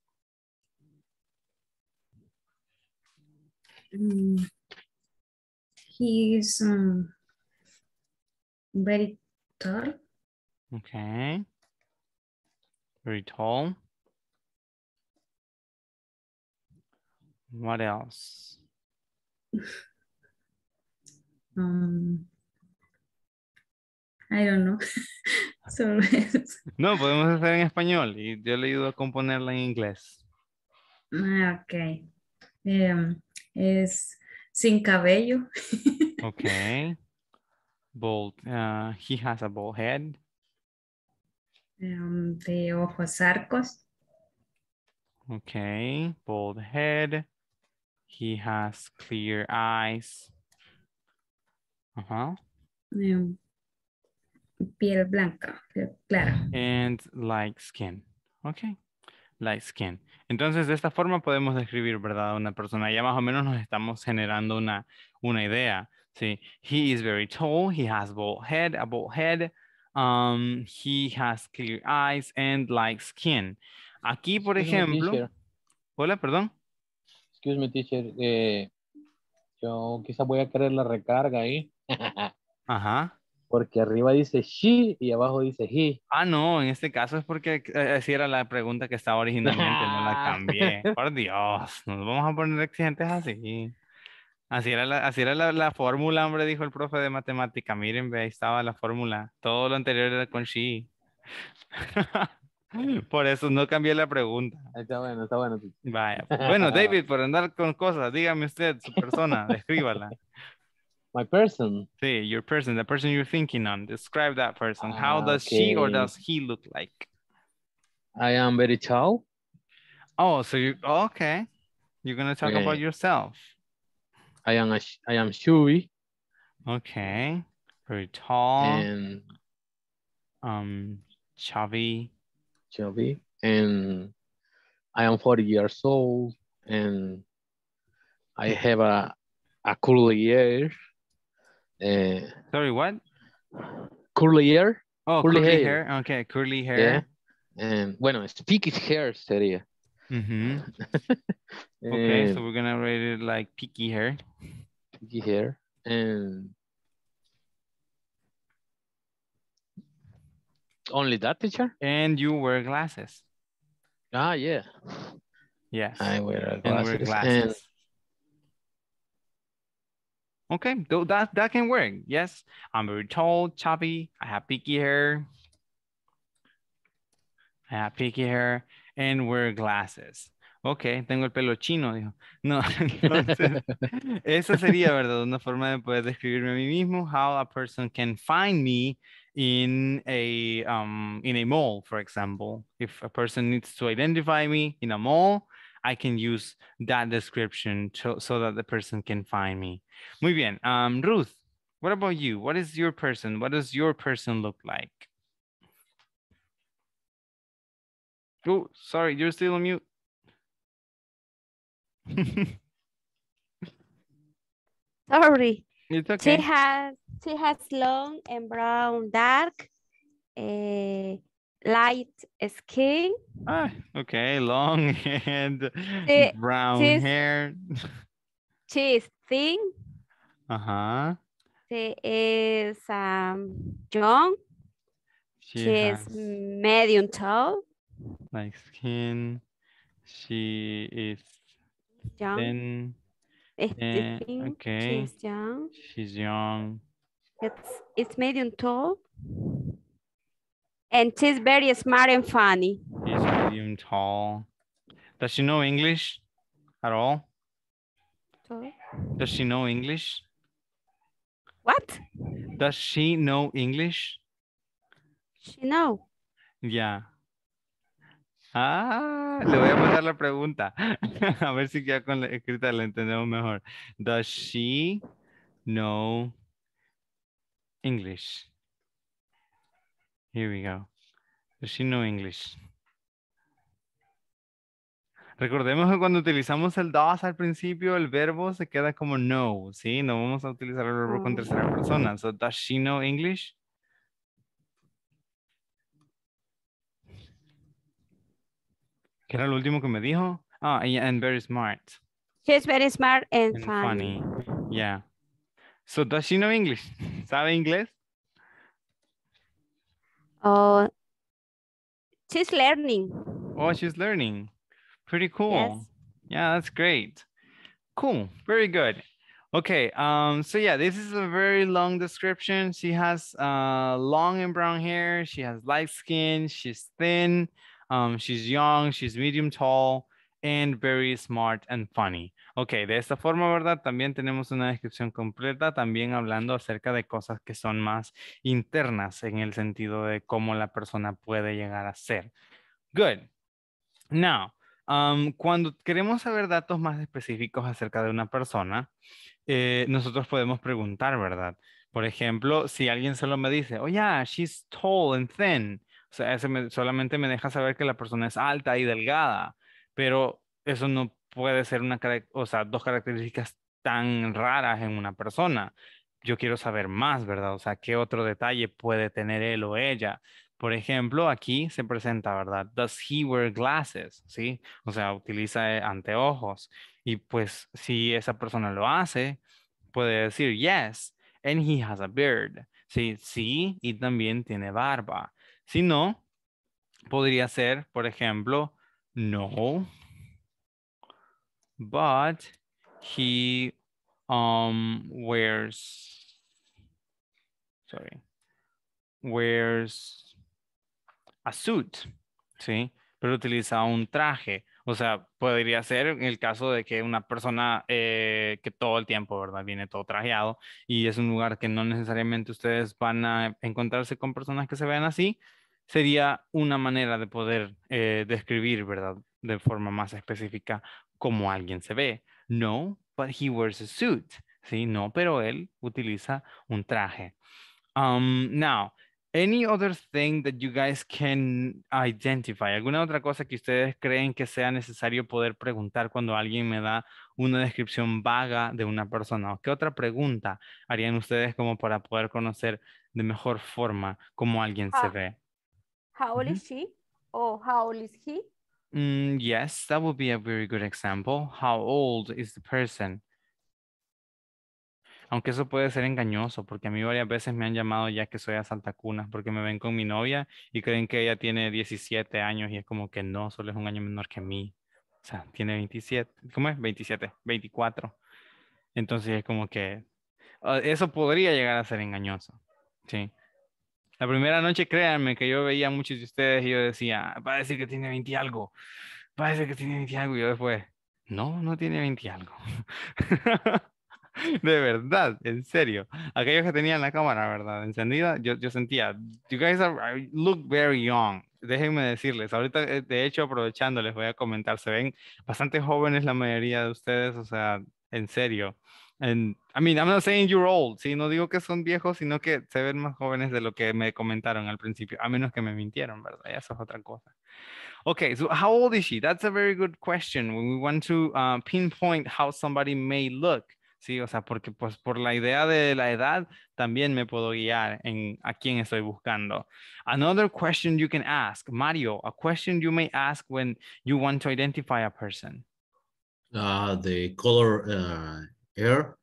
Mm, he's um, very Okay. Very tall. What else? Um, I don't know. Sorry. No, podemos hacer en español y yo le ayudo a componerla en inglés. Ah, ok. Um, es sin cabello. ok. Bald. Uh, he has a bald head. Em, de ojos arcos. Okay, bald head. He has clear eyes. Uh huh. Em, piel blanca, piel clara. And light skin. Okay. Light skin. Entonces, de esta forma podemos describir, ¿verdad? Una persona. Ya más o menos nos estamos generando una, una idea. Sí. He is very tall. He has bald head, a bald head. Um, he has clear eyes and light skin. Aquí, por ejemplo. hola, perdón. Excuse me, teacher. Eh, yo quizás voy a querer la recarga ahí. Ajá. Porque arriba dice she y abajo dice he. Ah, no, en este caso es porque eh, así era la pregunta que estaba originalmente, no la cambié. Por Dios, nos vamos a poner exigentes así. Así era, la, así era la, la fórmula, hombre, dijo el profe de matemática. Miren, ve, ahí estaba la fórmula. Todo lo anterior era con she. Por eso no cambié la pregunta. Está bueno, está bueno. Vaya. Bueno, David, por andar con cosas, dígame usted, su persona, descríbala. My person. Sí, your person, the person you're thinking on. Describe that person. How ah, does she or does he look like? I am very tall. Oh, so you oh, okay. You're to talk about yourself. I am a, I am Shui. Okay. Very tall. And um chubby. Chubby. And I am 40 years old and I hmm. have a a curly hair. Uh, Sorry, what? Curly hair. Oh, curly, curly hair. hair. Okay, curly hair. Yeah. And bueno, speak his hair sería. Mm-hmm. okay, eh, so we're gonna rate it like picky hair. Picky hair. And only that teacher? And you wear glasses. Ah yeah. Yes. I wear glasses. And wear glasses. And... Okay, that, that can work. Yes, I'm very tall, chubby. I have picky hair. I have picky hair and wear glasses. Ok, tengo el pelo chino, dijo. No, entonces, esa sería, ¿verdad? Una forma de poder describirme a mí mismo, how a person can find me in a, um, in a mall, for example. If a person needs to identify me in a mall, I can use that description to, so that the person can find me. Muy bien. Um, Ruth, what about you? What is your person? What does your person look like? Oh, sorry, you're still on mute. sorry. It's okay. She has she has long and brown, dark, uh, light skin. Ah, okay, long and she, brown she's, hair. She is thin. Uh huh. She is um young. She, she is medium tall like skin. She is young. Thin, thin. Eh, okay. She's young. She's young. It's it's medium tall. And she's very smart and funny. She's medium tall. Does she know English at all? Does she know English? What? Does she know English? She know. Yeah. Ah, le voy a pasar la pregunta. a ver si ya con la escrita la entendemos mejor. Does she know English? Here we go. Does she know English? Recordemos que cuando utilizamos el does al principio, el verbo se queda como no, ¿sí? No vamos a utilizar el verbo con oh. tercera persona. So, does she know English? ¿Qué era lo último que me dijo? Ah, and, and very smart. She's very smart and, and funny. funny. Yeah. So does she know English? ¿Sabe inglés? Oh, she's learning. Oh, she's learning. Pretty cool. Yes. Yeah, that's great. Cool. Very good. Okay. Um. So yeah, this is a very long description. She has uh long and brown hair. She has light skin. She's thin. Um, she's young, she's medium tall and very smart and funny. Ok, de esta forma, ¿verdad? También tenemos una descripción completa, también hablando acerca de cosas que son más internas en el sentido de cómo la persona puede llegar a ser. Good. Now, um, cuando queremos saber datos más específicos acerca de una persona, eh, nosotros podemos preguntar, ¿verdad? Por ejemplo, si alguien solo me dice, oh yeah, she's tall and thin, o sea, solamente me deja saber que la persona es alta y delgada, pero eso no puede ser una, o sea, dos características tan raras en una persona. Yo quiero saber más, ¿verdad? O sea, ¿qué otro detalle puede tener él o ella? Por ejemplo, aquí se presenta, ¿verdad? Does he wear glasses? ¿Sí? O sea, utiliza eh, anteojos. Y pues si esa persona lo hace, puede decir yes, and he has a beard. Sí, sí, y también tiene barba. Si no, podría ser, por ejemplo, no, but he um, wears, sorry, wears a suit, ¿sí? Pero utiliza un traje. O sea, podría ser en el caso de que una persona eh, que todo el tiempo, ¿verdad? Viene todo trajeado y es un lugar que no necesariamente ustedes van a encontrarse con personas que se vean así, sería una manera de poder eh, describir, ¿verdad? De forma más específica cómo alguien se ve. No, but he wears a suit. Sí, no, pero él utiliza un traje. Um, now, any other thing that you guys can identify? ¿Alguna otra cosa que ustedes creen que sea necesario poder preguntar cuando alguien me da una descripción vaga de una persona? qué otra pregunta harían ustedes como para poder conocer de mejor forma cómo alguien se ah, ve? How old is she? how old is he? Mm, yes, that would be a very good example. How old is the person? Aunque eso puede ser engañoso, porque a mí varias veces me han llamado ya que soy a Santa Cunas, porque me ven con mi novia y creen que ella tiene 17 años y es como que no, solo es un año menor que mí. O sea, tiene 27, ¿cómo es? 27, 24. Entonces es como que ah, eso podría llegar a ser engañoso. Sí. La primera noche, créanme, que yo veía a muchos de ustedes y yo decía, parece que tiene 20 y algo, parece que tiene 20 y algo. Y yo después, no, no tiene 20 y algo. De verdad, en serio. Aquellos que tenían la cámara, ¿verdad? Encendida, yo, sentía, you guys look very young. Déjenme decirles, ahorita, eh, de hecho, aprovechando, les voy a comentar, se ven bastante jóvenes la mayoría de ustedes, o sea, en serio. And, I mean, I'm not saying you're old, ¿sí? No digo que son viejos, sino que se ven más jóvenes de lo que me comentaron al principio, a menos que me mintieron, ¿verdad? Eso es otra cosa. Okay, so how old is she? That's a very good question. When we want to uh, pinpoint how somebody may look, ¿sí? O sea, porque pues por la idea de la edad también me puedo guiar en a quién estoy buscando. Another question you can ask, Mario, a question you may ask when you want to identify a person. Uh, the color uh, hair.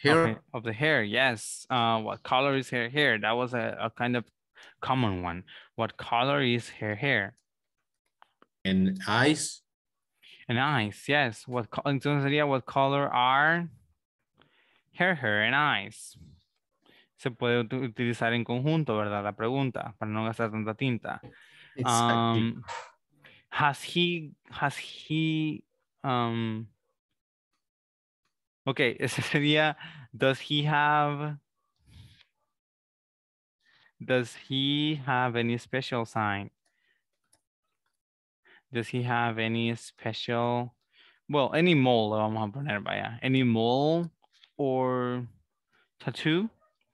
Hair okay. of the hair, yes. Uh, what color is her hair? That was a, a kind of common one. What color is her hair? And eyes. And eyes, yes. What color? what color are her hair and eyes? Se puede utilizar en conjunto, ¿verdad? La pregunta para no gastar tanta tinta. Exactly. Um, has he has he um, okay, ese sería, does he have, does he have any special sign? Does he have any special, well, any mole, vamos a poner, vaya, any mole or tattoo?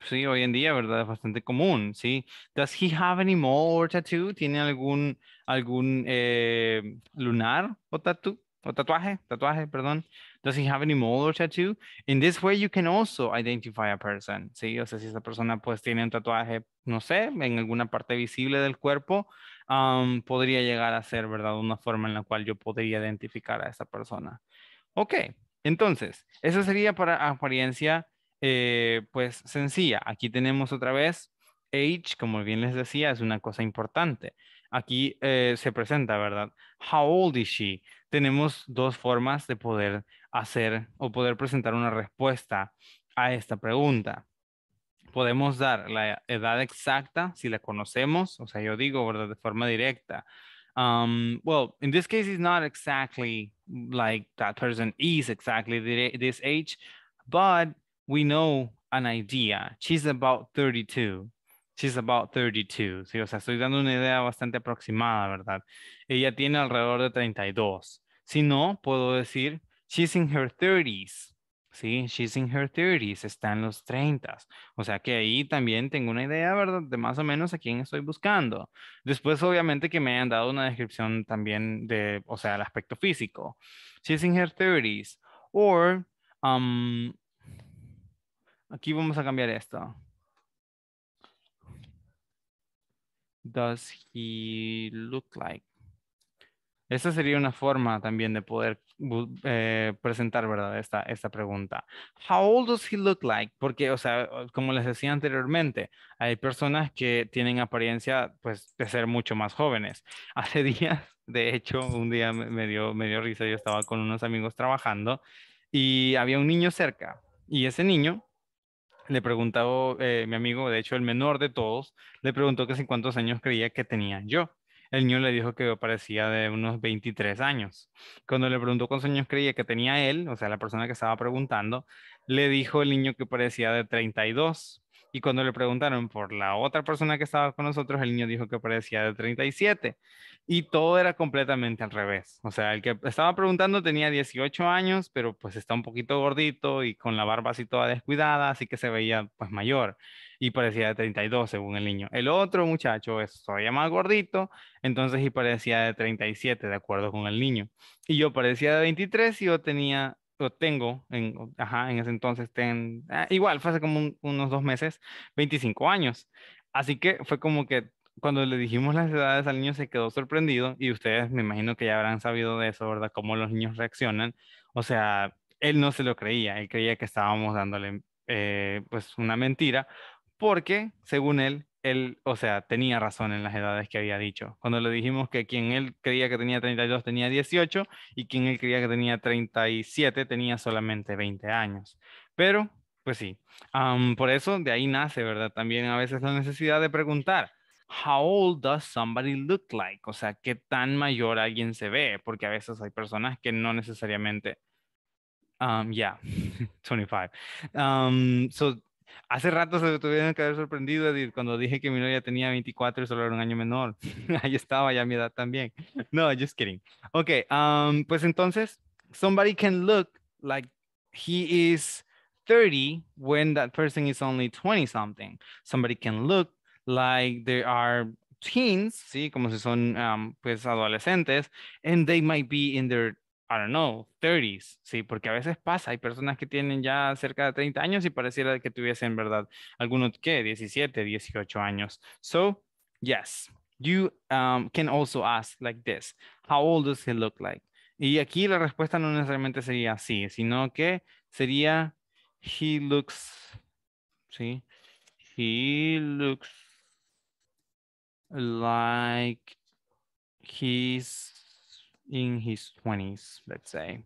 Sí, hoy en día, ¿verdad? Es bastante común, ¿sí? Does he have any more tattoo? ¿Tiene algún, algún eh, lunar o tattoo? ¿O tatuaje, tatuaje, perdón. Does he have any mole or tattoo? In this way, you can also identify a person, ¿sí? O sea, si esa persona pues tiene un tatuaje, no sé, en alguna parte visible del cuerpo, um, podría llegar a ser, ¿verdad? Una forma en la cual yo podría identificar a esa persona. Ok, entonces, eso sería para apariencia, eh, pues, sencilla. Aquí tenemos otra vez, age, como bien les decía, es una cosa importante aquí eh, se presenta, ¿verdad? How old is she? Tenemos dos formas de poder hacer o poder presentar una respuesta a esta pregunta. Podemos dar la edad exacta si la conocemos, o sea, yo digo, ¿verdad? De forma directa. Um, well, in this case, it's not exactly like that person is exactly this age, but we know an idea. She's about 32. She's about 32, ¿sí? O sea, estoy dando una idea bastante aproximada, ¿verdad? Ella tiene alrededor de 32. Si no, puedo decir, she's in her 30s, ¿sí? She's in her 30s, está en los 30. s O sea que ahí también tengo una idea, ¿verdad? De más o menos a quién estoy buscando. Después, obviamente, que me hayan dado una descripción también de, o sea, el aspecto físico. She's in her 30s. Or, um, aquí vamos a cambiar esto. does he look like? Esa sería una forma también de poder eh, presentar, ¿verdad? Esta, esta pregunta. How old does he look like? Porque, o sea, como les decía anteriormente, hay personas que tienen apariencia, pues, de ser mucho más jóvenes. Hace días, de hecho, un día me dio, me dio risa, yo estaba con unos amigos trabajando y había un niño cerca y ese niño le preguntaba eh, mi amigo, de hecho el menor de todos, le preguntó que si cuántos años creía que tenía yo. El niño le dijo que parecía de unos 23 años. Cuando le preguntó cuántos años creía que tenía él, o sea, la persona que estaba preguntando, le dijo el niño que parecía de 32. Y cuando le preguntaron por la otra persona que estaba con nosotros, el niño dijo que parecía de 37 y todo era completamente al revés. O sea, el que estaba preguntando tenía 18 años, pero pues está un poquito gordito y con la barba así toda descuidada, así que se veía pues mayor y parecía de 32 según el niño. El otro muchacho es todavía más gordito, entonces y parecía de 37 de acuerdo con el niño. Y yo parecía de 23 y yo tenía o tengo, en, ajá, en ese entonces, ten, ah, igual, fue hace como unos dos meses, 25 años. Así que fue como que cuando le dijimos las edades al niño se quedó sorprendido y ustedes me imagino que ya habrán sabido de eso, ¿verdad? Cómo los niños reaccionan. O sea, él no se lo creía, él creía que estábamos dándole eh, pues una mentira porque, según él, él, o sea, tenía razón en las edades que había dicho. Cuando le dijimos que quien él creía que tenía 32 tenía 18 y quien él creía que tenía 37 tenía solamente 20 años. Pero, pues sí, por eso de ahí nace, ¿verdad? También a veces la necesidad de preguntar how old does somebody look like? O sea, ¿qué tan mayor alguien se ve? Porque a veces hay personas que no necesariamente... Um, yeah, 25. Um, so, hace rato se tuvieron que haber sorprendido cuando dije que mi novia tenía 24 y solo era un año menor. Ahí estaba ya mi edad también. No, just kidding. Ok, um, pues entonces, somebody can look like he is 30 when that person is only 20 something. Somebody can look like there are teens, sí, como si son pues adolescentes, and they might be in their I don't know, 30 sí, porque a veces pasa, hay personas que tienen ya cerca de 30 años y pareciera que tuviesen, ¿verdad? Algunos que 17, 18 años. So, yes, you um, can also ask like this, how old does he look like? Y aquí la respuesta no necesariamente sería sí, sino que sería, he looks, sí, he looks like he's in his 20s, let's say.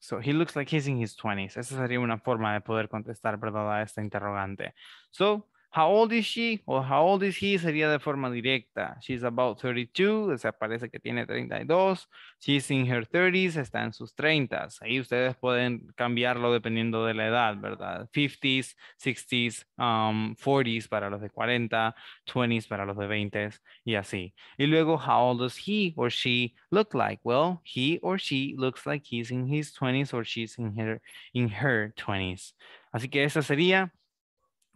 So he looks like he's in his 20s. Esa sería una forma de poder contestar, ¿verdad? A esta interrogante. So How old is she? O how old is he sería de forma directa. She's about 32, o parece que tiene 32. She's in her 30s, está en sus 30s. Ahí ustedes pueden cambiarlo dependiendo de la edad, ¿verdad? 50s, 60s, 40s para los de 40, 20s para los de 20 y así. Y luego, how old does he or she look like? Well, he or she looks like he's in his 20s or she's in her, in her 20s. Así que esa sería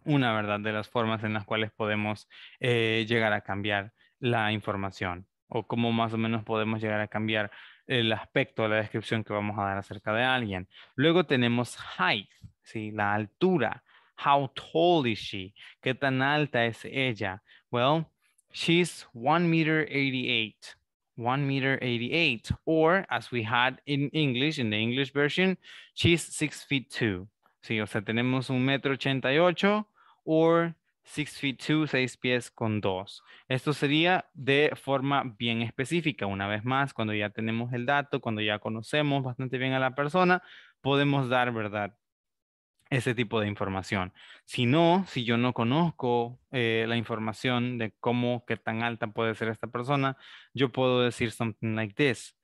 una verdad de las formas en las cuales podemos eh, llegar a cambiar la información o cómo más o menos podemos llegar a cambiar el aspecto, la descripción que vamos a dar acerca de alguien. Luego tenemos height, la altura. How tall is she? ¿Qué tan alta es ella? Well, she's 1 meter 88. 1 meter 88. Or as we had in English, in the English version, she's 6 feet 2. Sí, o sea, tenemos un metro 88 or six feet 2, 6 pies con dos. Esto sería de forma bien específica. Una vez más, cuando ya tenemos el dato, cuando ya conocemos bastante bien a la persona, podemos dar, ¿verdad? Ese tipo de información. Si no, si yo no conozco eh, la información de cómo, qué tan alta puede ser esta persona, yo puedo decir something like this.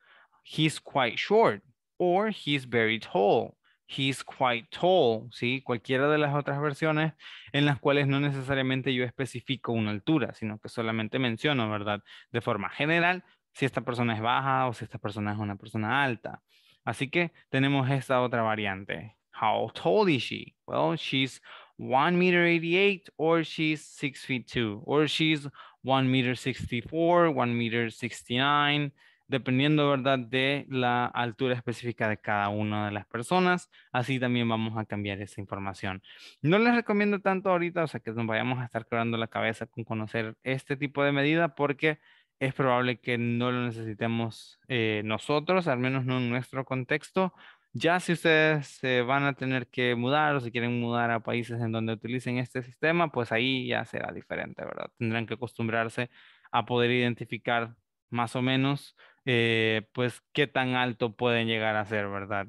He's quite short or he's very tall he's quite tall, ¿sí? Cualquiera de las otras versiones en las cuales no necesariamente yo especifico una altura, sino que solamente menciono, ¿verdad? De forma general, si esta persona es baja o si esta persona es una persona alta. Así que tenemos esta otra variante. How tall is she? Well, she's 1 meter 88 or she's 6 feet 2 or she's 1 meter 64, 1 meter 69, dependiendo, ¿verdad?, de la altura específica de cada una de las personas. Así también vamos a cambiar esa información. No les recomiendo tanto ahorita, o sea, que nos vayamos a estar creando la cabeza con conocer este tipo de medida porque es probable que no lo necesitemos eh, nosotros, al menos no en nuestro contexto. Ya si ustedes se van a tener que mudar o si quieren mudar a países en donde utilicen este sistema, pues ahí ya será diferente, ¿verdad? Tendrán que acostumbrarse a poder identificar más o menos eh, pues qué tan alto pueden llegar a ser, ¿verdad?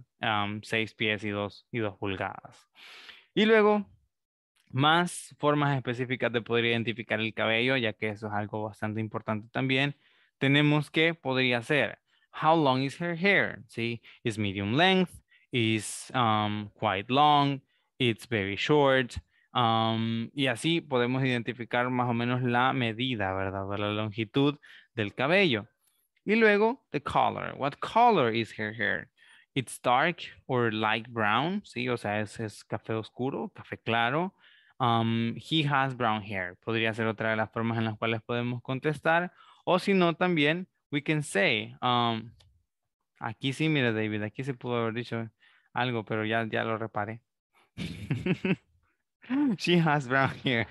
seis pies y dos, y dos pulgadas. Y luego, más formas específicas de poder identificar el cabello, ya que eso es algo bastante importante también. Tenemos que podría ser, how long is her hair? ¿Sí? Is medium length, is um, quite long, it's very short. Um, y así podemos identificar más o menos la medida, ¿verdad? La longitud del cabello. Y luego, the color. What color is her hair? It's dark or light brown. Sí, o sea, es, es café oscuro, café claro. Um, he has brown hair. Podría ser otra de las formas en las cuales podemos contestar. O si no, también, we can say. Um, aquí sí, mira, David, aquí se pudo haber dicho algo, pero ya, ya lo reparé. she has brown hair.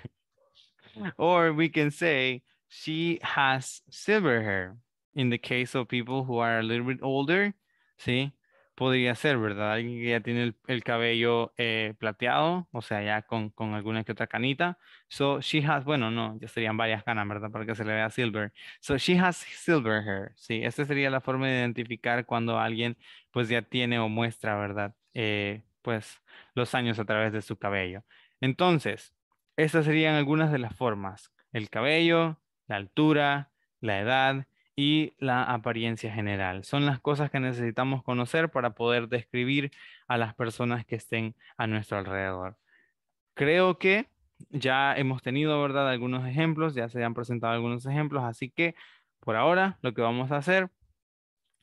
Or we can say, she has silver hair en the case of people who are a little bit older, ¿sí? Podría ser, ¿verdad? Alguien que ya tiene el, cabello eh, plateado, o sea, ya con, alguna que otra canita. So she has, bueno, no, ya serían varias canas, ¿verdad? Para que se le vea silver. So she has silver hair, ¿sí? Esta sería la forma de identificar cuando alguien, pues ya tiene o muestra, ¿verdad? Eh, pues los años a través de su cabello. Entonces, estas serían algunas de las formas. El cabello, la altura, la edad, y la apariencia general. Son las cosas que necesitamos conocer para poder describir a las personas que estén a nuestro alrededor. Creo que ya hemos tenido, ¿verdad?, algunos ejemplos, ya se han presentado algunos ejemplos, así que por ahora lo que vamos a hacer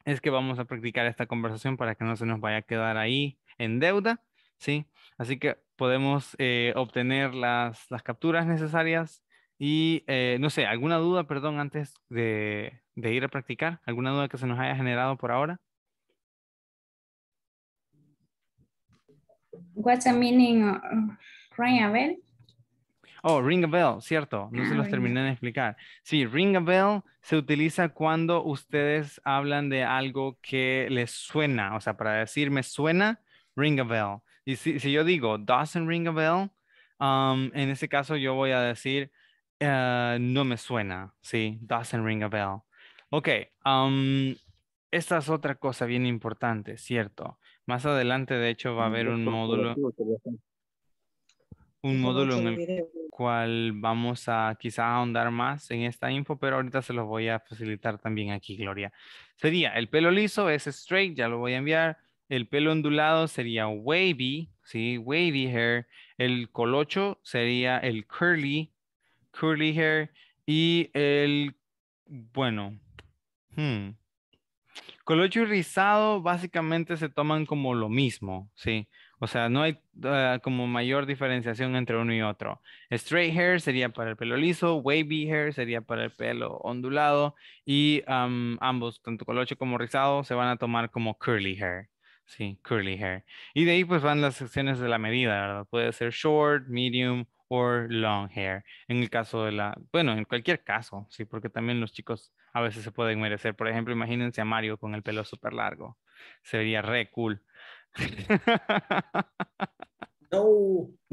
es que vamos a practicar esta conversación para que no se nos vaya a quedar ahí en deuda, ¿sí? Así que podemos eh, obtener las, las capturas necesarias y eh, no sé, ¿alguna duda, perdón, antes de, de, ir a practicar? ¿Alguna duda que se nos haya generado por ahora? What's the meaning ring a bell? Oh, ring a bell, cierto, no se ah, los terminé de explicar. Sí, ring a bell se utiliza cuando ustedes hablan de algo que les suena, o sea, para decir me suena, ring a bell. Y si, yo digo doesn't ring a bell, um, en ese caso yo voy a decir eh, no me suena, sí, doesn't ring a bell. Ok, esta es otra cosa bien importante, cierto. Más adelante, de hecho, va a haber un módulo. Un módulo en el cual vamos a quizá ahondar más en esta info, pero ahorita se los voy a facilitar también aquí, Gloria. Sería el pelo liso es straight, ya lo voy a enviar. El pelo ondulado sería wavy, sí, wavy hair. El colocho sería el curly, curly hair y el, bueno, hmm, colocho y rizado básicamente se toman como lo mismo, ¿sí? O sea, no hay ah, como mayor diferenciación entre uno y otro. Straight hair sería para el pelo liso, wavy hair sería para el pelo ondulado y ambos, tanto colocho como rizado, se van a tomar como curly hair. Sí, curly hair. Y de ahí pues van las secciones de la medida, Puede ser short, medium or long hair. En el caso de la, bueno, en cualquier caso, sí, porque también los chicos a veces se pueden merecer. Por ejemplo, imagínense a Mario con el pelo súper largo. Sería re cool. No.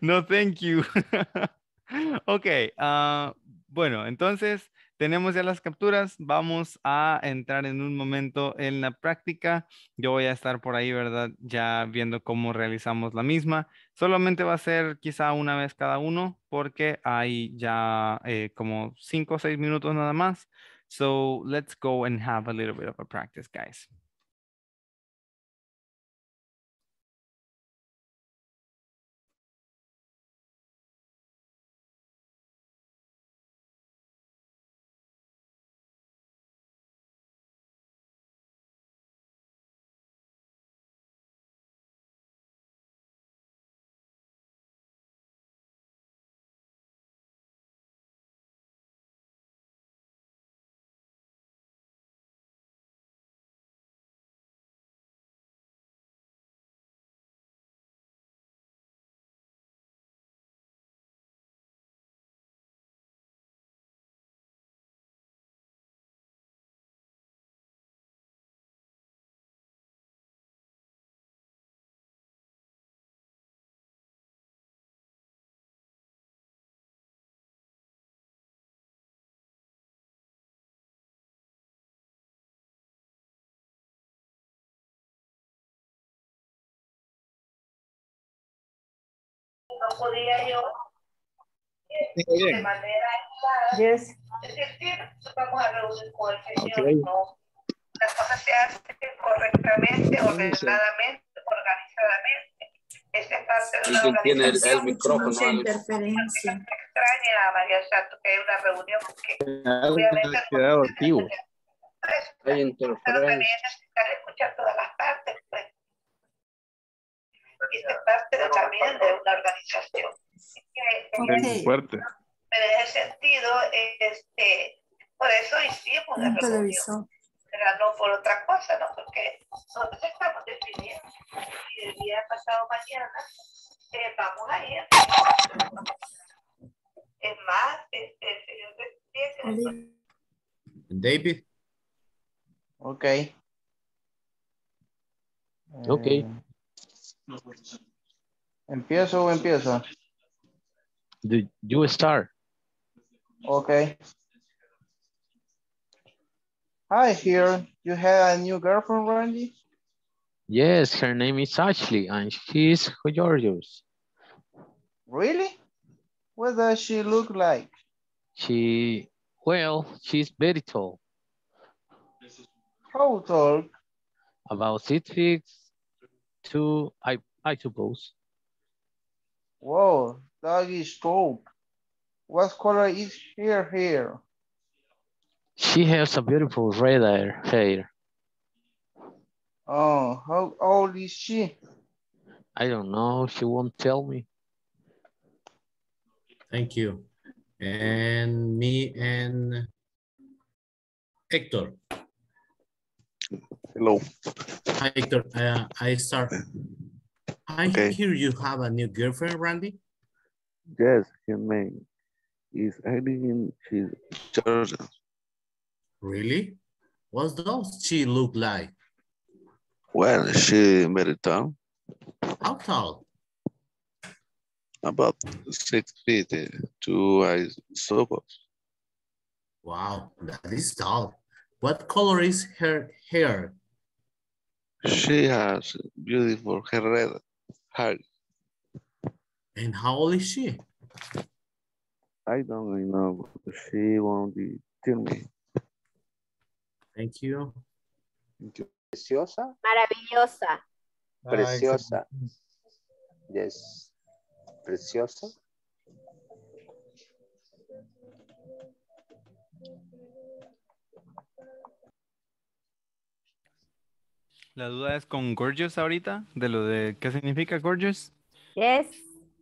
No, thank you. ok, ah, bueno, entonces tenemos ya las capturas, vamos a entrar en un momento en la práctica. Yo voy a estar por ahí, ¿verdad? Ya viendo cómo realizamos la misma. Solamente va a ser quizá una vez cada uno porque hay ya eh, como cinco o seis minutos nada más. So let's go and have a little bit of a practice, guys. Podría yo este, de manera clara Es decir, pues vamos a reunir con el Señor. No. Las cosas se hacen correctamente, ordenadamente, organizadamente. Esa es parte de la organización. Tiene el, micrófono. interferencia. Extraña a María Santo que hay una reunión que obviamente no Hay interferencia. Pero también escuchar todas las partes. Pues y parte también de una organización. Okay. Eh, es fuerte. En ese sentido, este, por eso hicimos una televisión. Pero no por otra cosa, ¿no? Porque nosotros estamos definiendo y el día pasado mañana eh, vamos a ir. Es más, este, el señor David. Ok. Ok. Eh, ¿Empiezo o empieza? Do you start. Okay. Hi, here. You have a new girlfriend, Randy? Yes, her name is Ashley, and she's gorgeous. Really? What does she look like? She, well, she's very tall. How tall? About six feet two, I, I suppose. Whoa, doggy dope. What color is her hair? She has a beautiful red hair. Oh, how old is she? I don't know. She won't tell me. Thank you. And me and Hector. Hello. Hi, Victor. Uh, I start. I okay. hear you have a new girlfriend, Randy. Yes, her name is Eileen. She's Georgia. Really? What does she look like? Well, she very tall. How tall? About six feet, two eyes, so forth. Wow, that is tall. What color is her hair? She has beautiful red hair. And how old is she? I don't know. She won't be tell me. Thank you. Preciosa. Maravillosa. Preciosa. Yes. Preciosa. La duda es con gorgeous ahorita, de lo de qué significa gorgeous. Yes.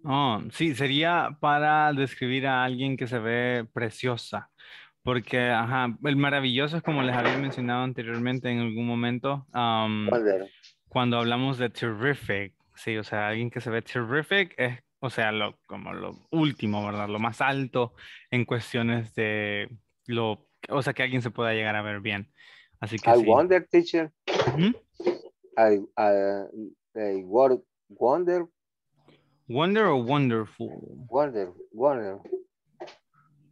Oh, sí, sería para describir a alguien que se ve preciosa. Porque, ajá, el maravilloso es como les había mencionado anteriormente en algún momento. cuando hablamos de terrific, sí, o sea, alguien que se ve terrific es, o sea, lo, como lo último, ¿verdad? Lo más alto en cuestiones de lo, o sea, que alguien se pueda llegar a ver bien. Así que I wonder, teacher. ¿Mm? I, wonder. Wonder or wonderful? Wonder, wonder.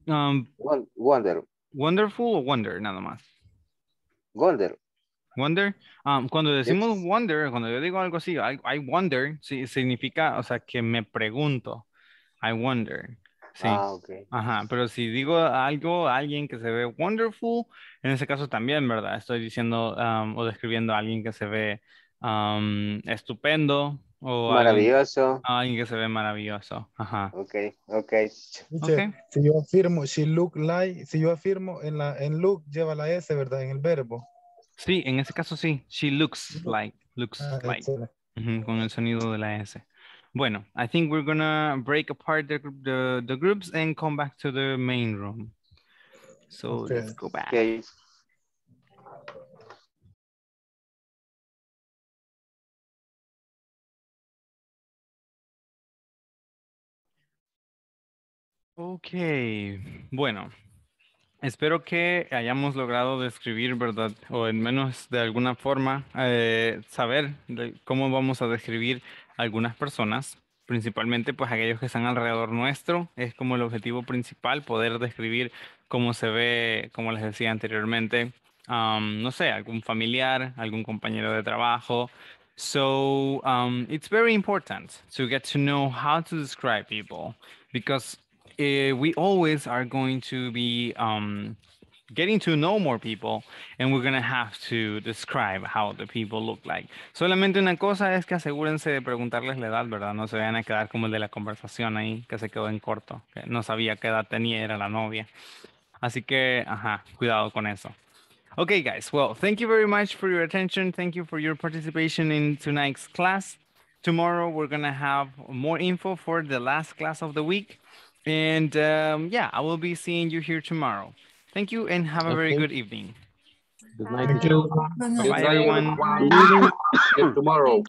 Um, wonder. Wonderful o wonder, nada más. Wonder. Wonder. Um, cuando decimos wonder, cuando yo digo algo así, I, wonder, sí, significa, o sea, que me pregunto. I wonder. Sí. Ah, Ajá, pero si digo algo, alguien que se ve wonderful, en ese caso también, ¿verdad? Estoy diciendo o describiendo a alguien que se ve estupendo o maravilloso. Alguien, alguien, que se ve maravilloso. Ajá. Ok, ok. okay. Si yo afirmo, she look like, si yo afirmo en la en look lleva la s, ¿verdad? En el verbo. Sí, en ese caso sí. She looks like, looks ah, like. con el sonido de la s. Bueno, I think we're gonna break apart the, groups and come back to the main room. So let's go back. Okay. Ok, bueno, espero que hayamos logrado describir, ¿verdad? O en menos de alguna forma eh, saber cómo vamos a describir algunas personas, principalmente pues aquellos que están alrededor nuestro, es como el objetivo principal poder describir cómo se ve, como les decía anteriormente, no sé, algún familiar, algún compañero de trabajo. So um, it's very important to get to know how to describe people because eh, we always are going to be um, getting to know more people and we're going to have to describe how the people look like. Solamente una cosa es que asegúrense de preguntarles la edad, ¿verdad? No se vayan a quedar como el de la conversación ahí que se quedó en corto, que no sabía qué edad tenía, era la novia. Así que, ajá, cuidado con eso. Okay, guys, well, thank you very much for your attention. Thank you for your participation in tonight's class. Tomorrow we're going to have more info for the last class of the week. And um, yeah, I will be seeing you here tomorrow. Thank you and have a okay. very good evening. Good night. Thank you. Bye, everyone. See you tomorrow.